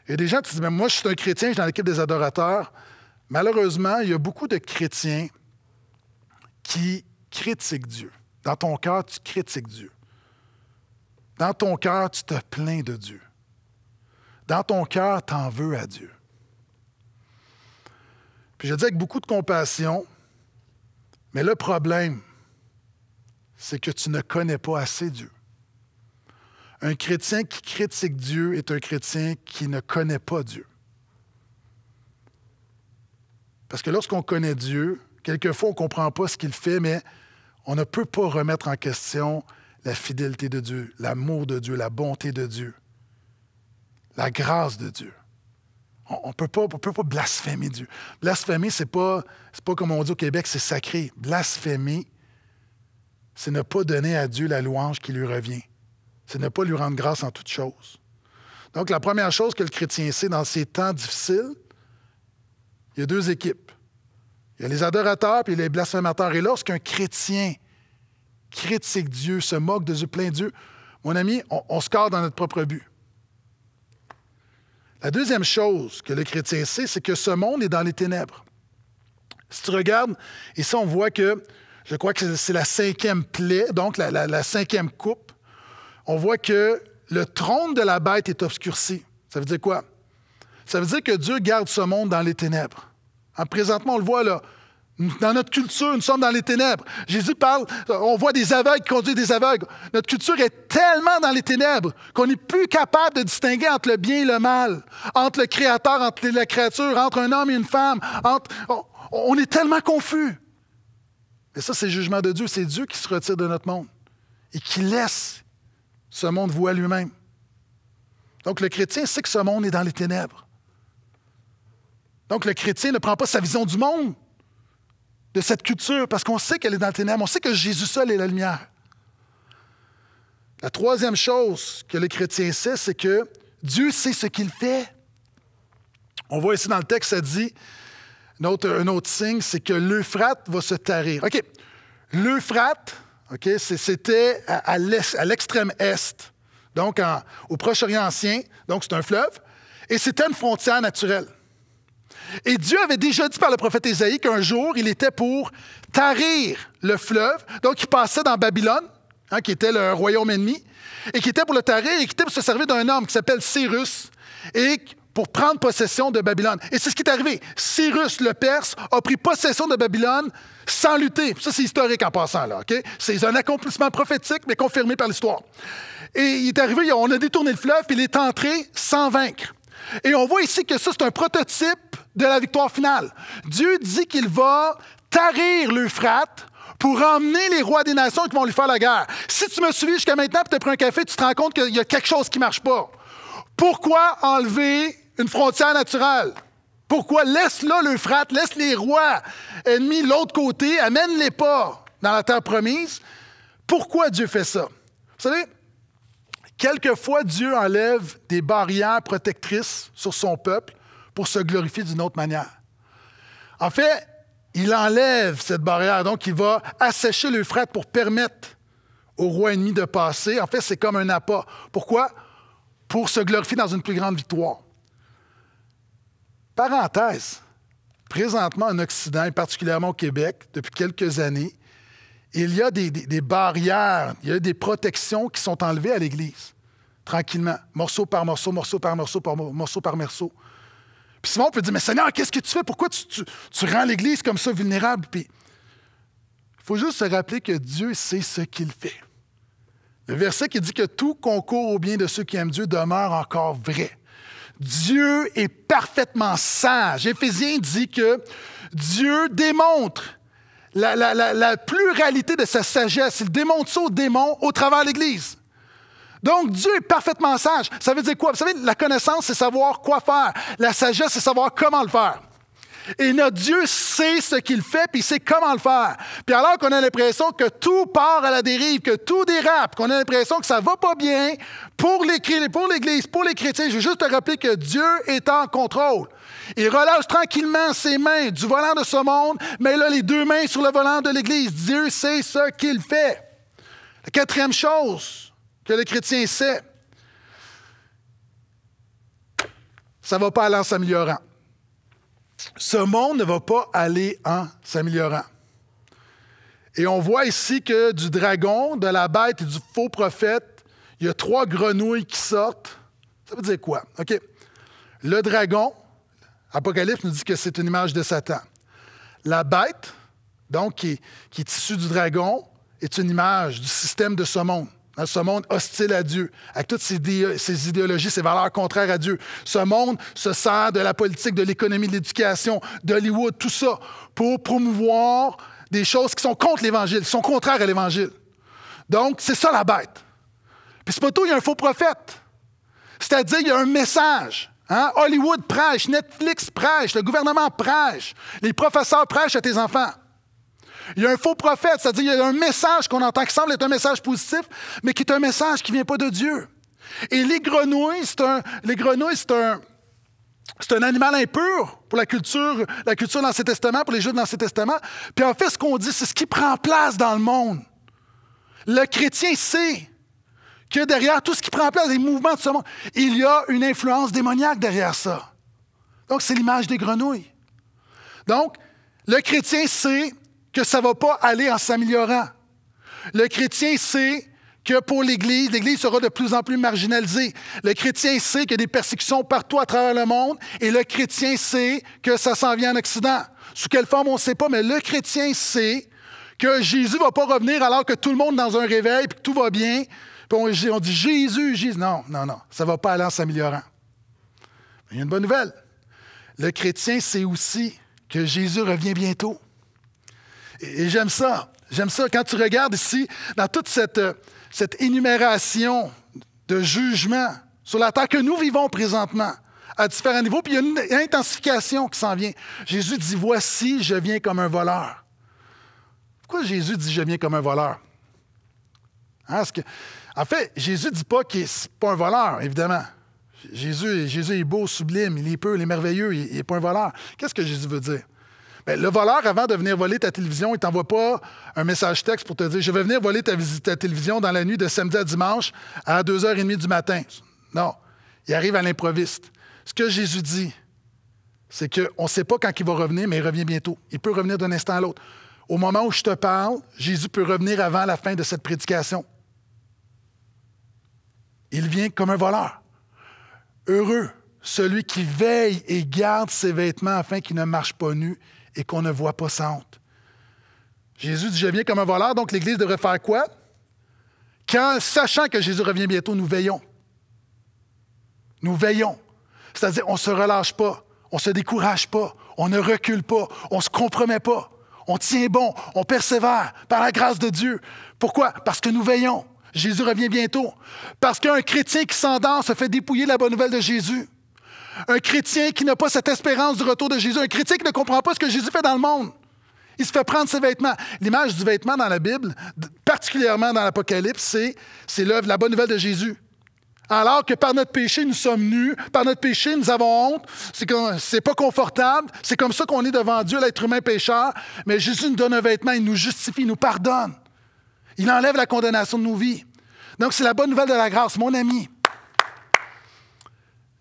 Il y a des gens qui disent, mais moi, je suis un chrétien, je suis dans l'équipe des adorateurs. Malheureusement, il y a beaucoup de chrétiens qui critiquent Dieu. Dans ton cœur, tu critiques Dieu. Dans ton cœur, tu te plains de Dieu. Dans ton cœur, tu en veux à Dieu. Puis je dis avec beaucoup de compassion, mais le problème, c'est que tu ne connais pas assez Dieu. Un chrétien qui critique Dieu est un chrétien qui ne connaît pas Dieu. Parce que lorsqu'on connaît Dieu, quelquefois on ne comprend pas ce qu'il fait, mais on ne peut pas remettre en question la fidélité de Dieu, l'amour de Dieu, la bonté de Dieu, la grâce de Dieu. On ne peut, peut, pas blasphémer Dieu. Blasphémer, ce n'est pas, comme on dit au Québec, c'est sacré. Blasphémer, c'est ne pas donner à Dieu la louange qui lui revient. C'est ne pas lui rendre grâce en toutes choses. Donc, la première chose que le chrétien sait dans ces temps difficiles, il y a deux équipes. Il y a les adorateurs et les blasphémateurs. Et lorsqu'un chrétien critique Dieu, se moque de Dieu, plein Dieu, mon ami, on, se corde dans notre propre but. La deuxième chose que le chrétien sait, c'est que ce monde est dans les ténèbres. Si tu regardes, ici on voit que, je crois que c'est la cinquième plaie, donc la, cinquième coupe, on voit que le trône de la bête est obscurci. Ça veut dire quoi? Ça veut dire que Dieu garde ce monde dans les ténèbres. Hein, présentement, on le voit là, dans notre culture, nous sommes dans les ténèbres. Jésus parle, euh, on voit des aveugles qui conduisent des aveugles. Notre culture est tellement dans les ténèbres qu'on n'est plus capable de distinguer entre le bien et le mal, entre le Créateur, entre la créature, entre un homme et une femme. On est tellement confus. Et ça, c'est le jugement de Dieu. C'est Dieu qui se retire de notre monde et qui laisse ce monde voué à lui-même. Donc le chrétien sait que ce monde est dans les ténèbres. Donc le chrétien ne prend pas sa vision du monde de cette culture parce qu'on sait qu'elle est dans le ténèbre, on sait que Jésus seul est la lumière. La troisième chose que les chrétiens savent, c'est que Dieu sait ce qu'il fait. On voit ici dans le texte, ça dit, un autre, un autre signe, c'est que l'Euphrate va se tarir. OK, l'Euphrate, OK, c'était à, l'extrême est, donc au Proche-Orient ancien, donc c'est un fleuve, et c'était une frontière naturelle. Et Dieu avait déjà dit par le prophète Ésaïe qu'un jour, il était pour tarir le fleuve. Donc, il passait dans Babylone, hein, qui était le royaume ennemi, et qui était pour le tarir, et qui était pour se servir d'un homme qui s'appelle Cyrus, et pour prendre possession de Babylone. Et c'est ce qui est arrivé. Cyrus le Perse a pris possession de Babylone sans lutter. Ça, c'est historique en passant, là, C'est un accomplissement prophétique, mais confirmé par l'histoire. Et il est arrivé, on a détourné le fleuve, puis il est entré sans vaincre. Et on voit ici que ça, c'est un prototype de la victoire finale. Dieu dit qu'il va tarir l'Euphrate pour emmener les rois des nations qui vont lui faire la guerre. Si tu me suivis jusqu'à maintenant et tu as pris un café, tu te rends compte qu'il y a quelque chose qui ne marche pas. Pourquoi enlever une frontière naturelle? Pourquoi laisse là l'Euphrate, laisse les rois ennemis l'autre côté, amène-les pas dans la terre promise? Pourquoi Dieu fait ça? Vous savez, Quelquefois, Dieu enlève des barrières protectrices sur son peuple pour se glorifier d'une autre manière. En fait, il enlève cette barrière, donc il va assécher l'Euphrate pour permettre au roi ennemi de passer. En fait, c'est comme un appât. Pourquoi? Pour se glorifier dans une plus grande victoire. Parenthèse, présentement en Occident, et particulièrement au Québec, depuis quelques années, il y a des, barrières, il y a des protections qui sont enlevées à l'Église, tranquillement, morceau par morceau, morceau par morceau, morceau par morceau. Puis souvent, on peut dire, mais Seigneur, qu'est-ce que tu fais? Pourquoi tu, rends l'Église comme ça vulnérable? Puis, il faut juste se rappeler que Dieu sait ce qu'il fait. Le verset qui dit que tout concours au bien de ceux qui aiment Dieu demeure encore vrai. Dieu est parfaitement sage. Éphésiens dit que Dieu démontre la, pluralité de sa sagesse. Il démonte ça aux démons au travers de l'Église. Donc, Dieu est parfaitement sage. Ça veut dire quoi? Vous savez, la connaissance, c'est savoir quoi faire. La sagesse, c'est savoir comment le faire. Et notre Dieu sait ce qu'il fait, puis il sait comment le faire. Puis alors qu'on a l'impression que tout part à la dérive, que tout dérape, qu'on a l'impression que ça va pas bien, pour l'Église, pour, les chrétiens, je veux juste te rappeler que Dieu est en contrôle. Il relâche tranquillement ses mains du volant de ce monde, mais là, les deux mains sur le volant de l'Église. Dieu sait ce qu'il fait. La quatrième chose que les chrétiens sait, ça ne va pas aller en s'améliorant ce monde ne va pas aller en s'améliorant. Et on voit ici que du dragon, de la bête et du faux prophète, il y a trois grenouilles qui sortent. Ça veut dire quoi? OK. Le dragon, Apocalypse nous dit que c'est une image de Satan. La bête, donc, qui, qui est issue du dragon, est une image du système de ce monde dans ce monde hostile à Dieu, avec toutes ses, idéologies, ses valeurs contraires à Dieu. Ce monde se sert de la politique, de l'économie, de l'éducation, d'Hollywood, tout ça, pour promouvoir des choses qui sont contre l'Évangile, qui sont contraires à l'Évangile. Donc, c'est ça la bête. Puis c'est pas tout, il y a un faux prophète. C'est-à-dire, il y a un message. Hein? Hollywood prêche, Netflix prêche, le gouvernement prêche, les professeurs prêchent à tes enfants. Il y a un faux prophète, c'est-à-dire il y a un message qu'on entend qui semble être un message positif, mais qui est un message qui ne vient pas de Dieu. Et les grenouilles, c'est un, les grenouilles, c'est un, c'est un animal impur pour la culture, la culture dans l'Ancien Testament, pour les Juifs dans l'Ancien Testament. Puis en fait, ce qu'on dit, c'est ce qui prend place dans le monde. Le chrétien sait que derrière tout ce qui prend place, les mouvements de ce monde, il y a une influence démoniaque derrière ça. Donc, c'est l'image des grenouilles. Donc, le chrétien sait que ça ne va pas aller en s'améliorant. Le chrétien sait que pour l'Église, l'Église sera de plus en plus marginalisée. Le chrétien sait qu'il y a des persécutions partout à travers le monde et le chrétien sait que ça s'en vient en Occident. Sous quelle forme, on ne sait pas, mais le chrétien sait que Jésus ne va pas revenir alors que tout le monde est dans un réveil, puis que tout va bien. Puis on, on dit Jésus, Jésus. Non, non, non, ça ne va pas aller en s'améliorant. Il y a une bonne nouvelle. Le chrétien sait aussi que Jésus revient bientôt. Et, j'aime ça. J'aime ça. Quand tu regardes ici, dans toute euh, cette, énumération de jugements sur la terre que nous vivons présentement, à différents niveaux, puis il y a une intensification qui s'en vient. Jésus dit, voici, je viens comme un voleur. Pourquoi Jésus dit, je viens comme un voleur? Hein, que... En fait, Jésus ne dit pas qu'il n'est pas un voleur, évidemment. Jésus, Jésus est beau, sublime, il est peu, il est merveilleux, il n'est pas un voleur. Qu'est-ce que Jésus veut dire? Ben, le voleur, avant de venir voler ta télévision, il t'envoie pas un message texte pour te dire Je vais venir voler ta, ta télévision dans la nuit de samedi à dimanche à 2h30 du matin. Non. Il arrive à l'improviste. Ce que Jésus dit, c'est qu'on ne sait pas quand il va revenir, mais il revient bientôt. Il peut revenir d'un instant à l'autre. Au moment où je te parle, Jésus peut revenir avant la fin de cette prédication. Il vient comme un voleur. Heureux celui qui veille et garde ses vêtements afin qu'il ne marche pas nu et qu'on ne voit pas sans honte. Jésus dit, je viens comme un voleur, donc l'Église devrait faire quoi? Quand, sachant que Jésus revient bientôt, nous veillons. Nous veillons. C'est-à-dire, on ne se relâche pas, on ne se décourage pas, on ne recule pas, on ne se compromet pas, on tient bon, on persévère par la grâce de Dieu. Pourquoi? Parce que nous veillons. Jésus revient bientôt. Parce qu'un chrétien qui s'endort se fait dépouiller la bonne nouvelle de Jésus. Un chrétien qui n'a pas cette espérance du retour de Jésus, un chrétien qui ne comprend pas ce que Jésus fait dans le monde. Il se fait prendre ses vêtements. L'image du vêtement dans la Bible, particulièrement dans l'Apocalypse, c'est la bonne nouvelle de Jésus. Alors que par notre péché, nous sommes nus, par notre péché, nous avons honte, c'est pas confortable, c'est comme ça qu'on est devant Dieu, l'être humain pécheur, mais Jésus nous donne un vêtement, il nous justifie, il nous pardonne. Il enlève la condamnation de nos vies. Donc c'est la bonne nouvelle de la grâce, mon ami.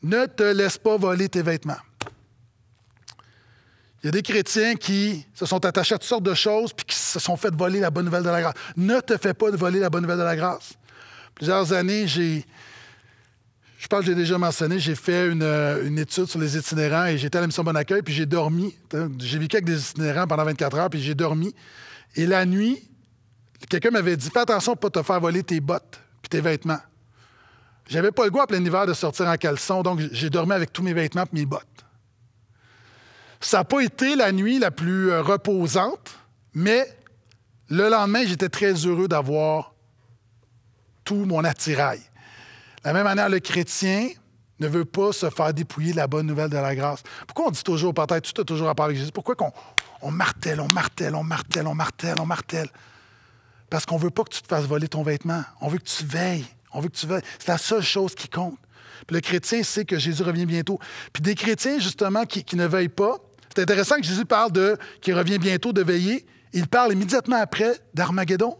Ne te laisse pas voler tes vêtements. Il y a des chrétiens qui se sont attachés à toutes sortes de choses puis qui se sont fait voler la bonne nouvelle de la grâce. Ne te fais pas voler la bonne nouvelle de la grâce. Plusieurs années, j'ai. Je parle, j'ai déjà mentionné, j'ai fait une, étude sur les itinérants et j'étais à la mission Bon Accueil puis j'ai dormi. J'ai vécu avec des itinérants pendant 24 heures puis j'ai dormi. Et la nuit, quelqu'un m'avait dit Fais attention pour pas te faire voler tes bottes puis tes vêtements. J'avais pas le goût à plein hiver de sortir en caleçon, donc j'ai dormi avec tous mes vêtements et mes bottes. Ça n'a pas été la nuit la plus euh, reposante, mais le lendemain, j'étais très heureux d'avoir tout mon attirail. La même manière, le chrétien ne veut pas se faire dépouiller de la bonne nouvelle de la grâce. Pourquoi on dit toujours, peut-être, tu as toujours à Paris avec Jésus? Pourquoi qu'on on martèle, on martèle, on martèle, on martèle, on martèle? Parce qu'on ne veut pas que tu te fasses voler ton vêtement. On veut que tu veilles. On veut que tu veilles, C'est la seule chose qui compte. le chrétien sait que Jésus revient bientôt. Puis des chrétiens, justement, qui, ne veillent pas, c'est intéressant que Jésus parle de qui revient bientôt de veiller. Il parle immédiatement après d'Armageddon.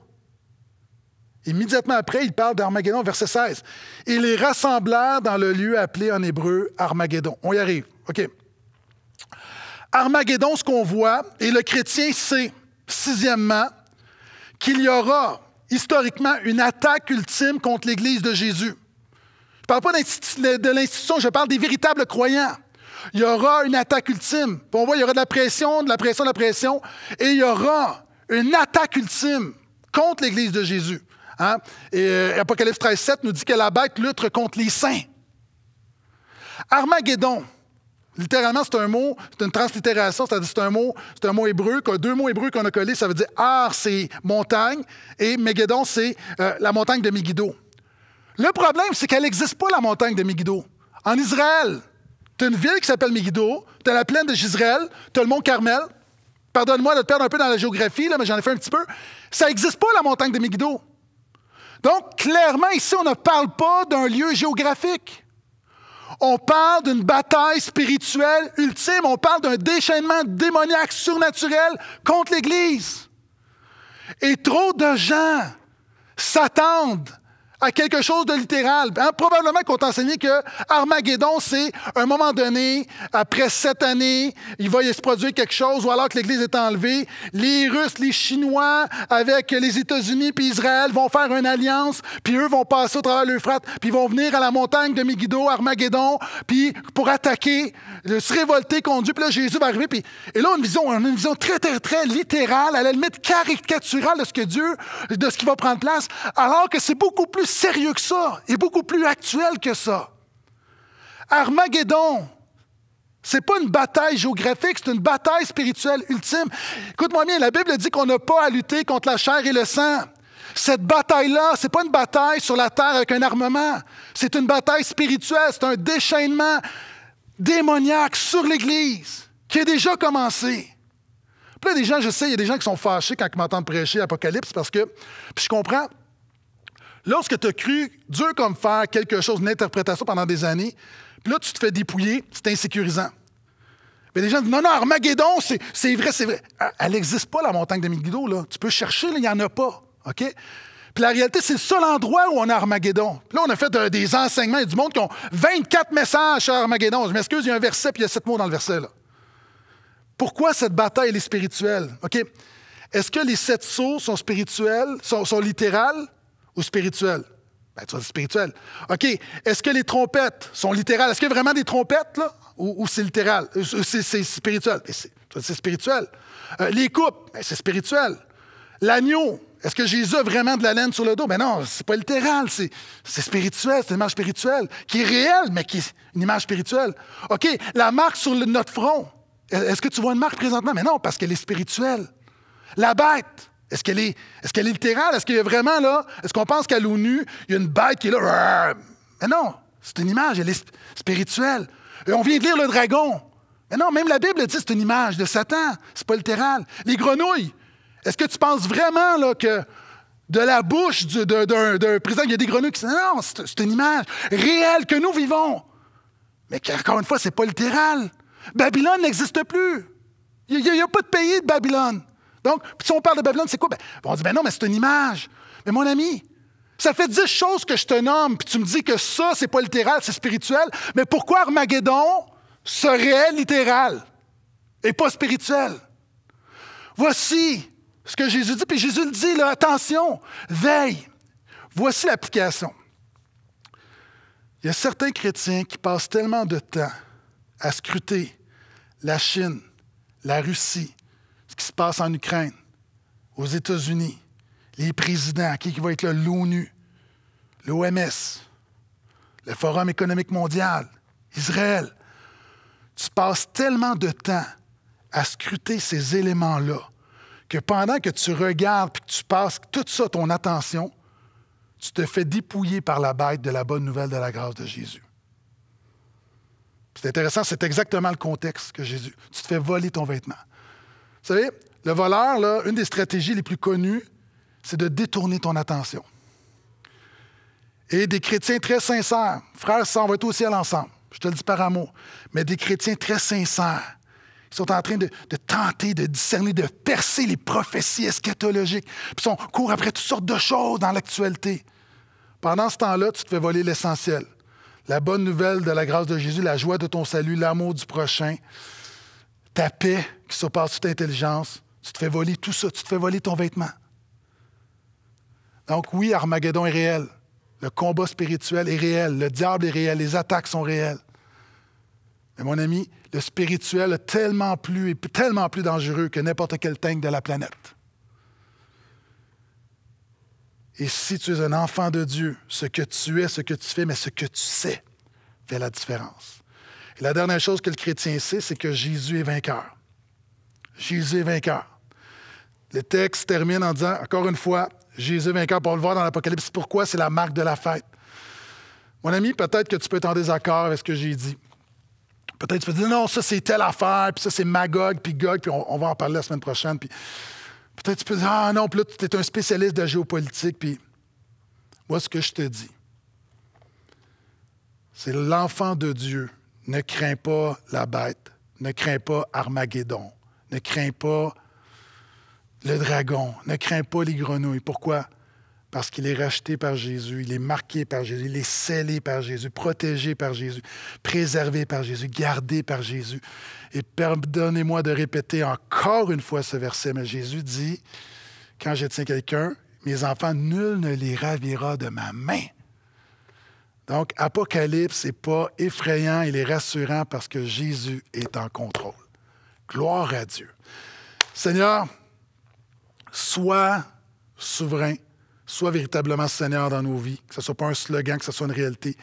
Immédiatement après, il parle d'Armageddon, verset 16. Ils les rassemblèrent dans le lieu appelé en hébreu Armageddon. On y arrive. OK. Armageddon, ce qu'on voit, et le chrétien sait, sixièmement, qu'il y aura historiquement une attaque ultime contre l'Église de Jésus. Je ne parle pas de l'institution, je parle des véritables croyants. Il y aura une attaque ultime. on voit, il y aura de la pression, de la pression, de la pression, et il y aura une attaque ultime contre l'Église de Jésus. Hein. Et euh, Apocalypse 13, 7 nous dit que la bête lutte contre les saints. Armageddon, Littéralement, c'est un mot, c'est une translittération, c'est-à-dire c'est un mot, c'est un mot hébreu, deux mots hébreux qu'on a collés, ça veut dire Ar, c'est montagne, et Megiddo, c'est euh, la montagne de Megiddo. Le problème, c'est qu'elle n'existe pas, la montagne de Megiddo. En Israël, tu as une ville qui s'appelle Megiddo, tu as la plaine de Gisrael, tu as le mont Carmel. Pardonne-moi de te perdre un peu dans la géographie, mais j'en ai fait un petit peu. Ça n'existe pas, la montagne de Megiddo. Donc, clairement, ici, on ne parle pas d'un lieu géographique. On parle d'une bataille spirituelle ultime, on parle d'un déchaînement démoniaque surnaturel contre l'Église. Et trop de gens s'attendent quelque chose de littéral. Hein, probablement qu'on t'a que Armageddon, c'est un moment donné, après sept années, il va y se produire quelque chose, ou alors que l'Église est enlevée, les Russes, les Chinois, avec les États-Unis puis Israël, vont faire une alliance, puis eux vont passer au travers l'Euphrate, puis vont venir à la montagne de Megiddo, Armageddon, puis pour attaquer, euh, se révolter contre Dieu. Puis là, Jésus va arriver, puis... Et là, on a une vision, une vision très, très, très littérale, à la limite caricaturale de ce que Dieu, de ce qui va prendre place, alors que c'est beaucoup plus sérieux que ça et beaucoup plus actuel que ça. Armageddon, c'est pas une bataille géographique, c'est une bataille spirituelle ultime. Écoute-moi bien, la Bible dit qu'on n'a pas à lutter contre la chair et le sang. Cette bataille-là, c'est pas une bataille sur la terre avec un armement. C'est une bataille spirituelle, c'est un déchaînement démoniaque sur l'Église qui a déjà commencé. y des gens, je sais, il y a des gens qui sont fâchés quand ils m'entendent prêcher Apocalypse parce que, puis je comprends, Lorsque tu as cru Dieu comme faire quelque chose, une interprétation pendant des années, puis là, tu te fais dépouiller, c'est insécurisant. Mais les gens disent Non, non, Armageddon, c'est vrai, c'est vrai. Ah, elle n'existe pas, la montagne de Miguido, là. Tu peux chercher, il n'y en a pas. Puis la réalité, c'est le seul endroit où on a Armageddon. là, on a fait euh, des enseignements. Il y a du monde qui ont 24 messages sur Armageddon. Je m'excuse, il y a un verset, puis il y a sept mots dans le verset, là. Pourquoi cette bataille, elle est spirituelle? OK? Est-ce que les sept sauts sont spirituels, sont, sont littérales? ou spirituel? Ben, tu vois, spirituel. OK. Est-ce que les trompettes sont littérales? Est-ce qu'il y a vraiment des trompettes, là? Ou, c'est littéral? Euh, c'est spirituel? Ben, c'est spirituel. Euh, les coupes? Bien, c'est spirituel. L'agneau? Est-ce que Jésus a vraiment de la laine sur le dos? Mais ben non, c'est pas littéral, c'est spirituel, c'est une image spirituelle, qui est réelle, mais qui est une image spirituelle. OK, la marque sur notre front, est-ce que tu vois une marque présentement? Mais non, parce qu'elle est spirituelle. La bête, est-ce qu'elle est, est, est littérale? Est-ce qu'il y a vraiment là? Est-ce qu'on pense qu'à l'ONU, il y a une bête qui est là? Mais non, c'est une image, elle est spirituelle. Et on vient de lire le dragon. Mais non, même la Bible dit c'est une image de Satan, c'est pas littéral. Les grenouilles, est-ce que tu penses vraiment là, que de la bouche d'un président, il y a des grenouilles qui non, c'est une image réelle que nous vivons, mais encore une fois, c'est pas littéral. Babylone n'existe plus. Il n'y a, pas de pays de Babylone. Donc, si on parle de Babylone, c'est quoi? Ben, on dit, ben non, mais c'est une image. Mais mon ami, ça fait dix choses que je te nomme, puis tu me dis que ça, c'est pas littéral, c'est spirituel. Mais pourquoi Armageddon serait littéral et pas spirituel? Voici ce que Jésus dit, puis Jésus le dit, là, attention, veille. Voici l'application. Il y a certains chrétiens qui passent tellement de temps à scruter la Chine, la Russie, qui se passe en Ukraine, aux États-Unis, les présidents, qui va être l'ONU, l'OMS, le Forum économique mondial, Israël. Tu passes tellement de temps à scruter ces éléments-là que pendant que tu regardes et que tu passes tout ça, ton attention, tu te fais dépouiller par la bête de la bonne nouvelle de la grâce de Jésus. C'est intéressant, c'est exactement le contexte que Jésus. Tu te fais voler ton vêtement savez, le voleur, là, une des stratégies les plus connues, c'est de détourner ton attention. Et des chrétiens très sincères, frères, ça, on va être au ciel ensemble, je te le dis par amour, mais des chrétiens très sincères, ils sont en train de, tenter, de discerner, de percer les prophéties eschatologiques, puis sont court après toutes sortes de choses dans l'actualité. Pendant ce temps-là, tu te fais voler l'essentiel, la bonne nouvelle de la grâce de Jésus, la joie de ton salut, l'amour du prochain, ta paix qui surpasse toute intelligence, tu te fais voler tout ça, tu te fais voler ton vêtement. Donc oui, Armageddon est réel. Le combat spirituel est réel. Le diable est réel. Les attaques sont réelles. Mais mon ami, le spirituel est tellement plus, est tellement plus dangereux que n'importe quel tank de la planète. Et si tu es un enfant de Dieu, ce que tu es, ce que tu fais, mais ce que tu sais, fait la différence. Et la dernière chose que le chrétien sait, c'est que Jésus est vainqueur. Jésus est vainqueur. Le texte termine en disant, encore une fois, Jésus est vainqueur. Pour le voir dans l'Apocalypse, pourquoi c'est la marque de la fête? Mon ami, peut-être que tu peux être en désaccord avec ce que j'ai dit. Peut-être que tu peux dire, non, ça c'est telle affaire, puis ça c'est Magog, puis Gog, puis on, va en parler la semaine prochaine. Puis peut-être que tu peux dire, ah non, puis là tu es un spécialiste de géopolitique, puis moi ce que je te dis, c'est l'enfant de Dieu ne crains pas la bête. Ne crains pas Armageddon. Ne crains pas le dragon. Ne crains pas les grenouilles. Pourquoi? Parce qu'il est racheté par Jésus, il est marqué par Jésus, il est scellé par Jésus, protégé par Jésus, préservé par Jésus, gardé par Jésus. Et pardonnez-moi de répéter encore une fois ce verset, mais Jésus dit, quand je tiens quelqu'un, mes enfants, nul ne les ravira de ma main. Donc, Apocalypse n'est pas effrayant, il est rassurant parce que Jésus est en contrôle. Gloire à Dieu. Seigneur, sois souverain, sois véritablement Seigneur dans nos vies, que ce ne soit pas un slogan, que ce soit une réalité.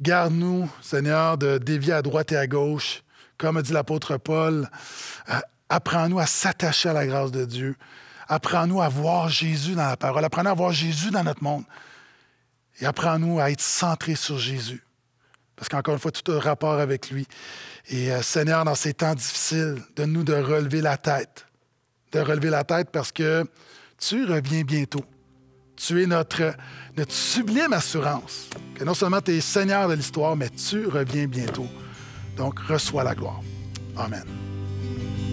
Garde-nous, Seigneur, de dévier à droite et à gauche. Comme dit l'apôtre Paul, euh, apprends-nous à s'attacher à la grâce de Dieu. Apprends-nous à voir Jésus dans la parole. Apprends-nous à voir Jésus dans notre monde. Et apprends-nous à être centrés sur Jésus. Parce qu'encore une fois, tout un rapport avec lui. Et euh, Seigneur, dans ces temps difficiles, donne-nous de relever la tête. De relever la tête parce que tu reviens bientôt. Tu es notre, notre sublime assurance. Que non seulement tu es Seigneur de l'histoire, mais tu reviens bientôt. Donc, reçois la gloire. Amen.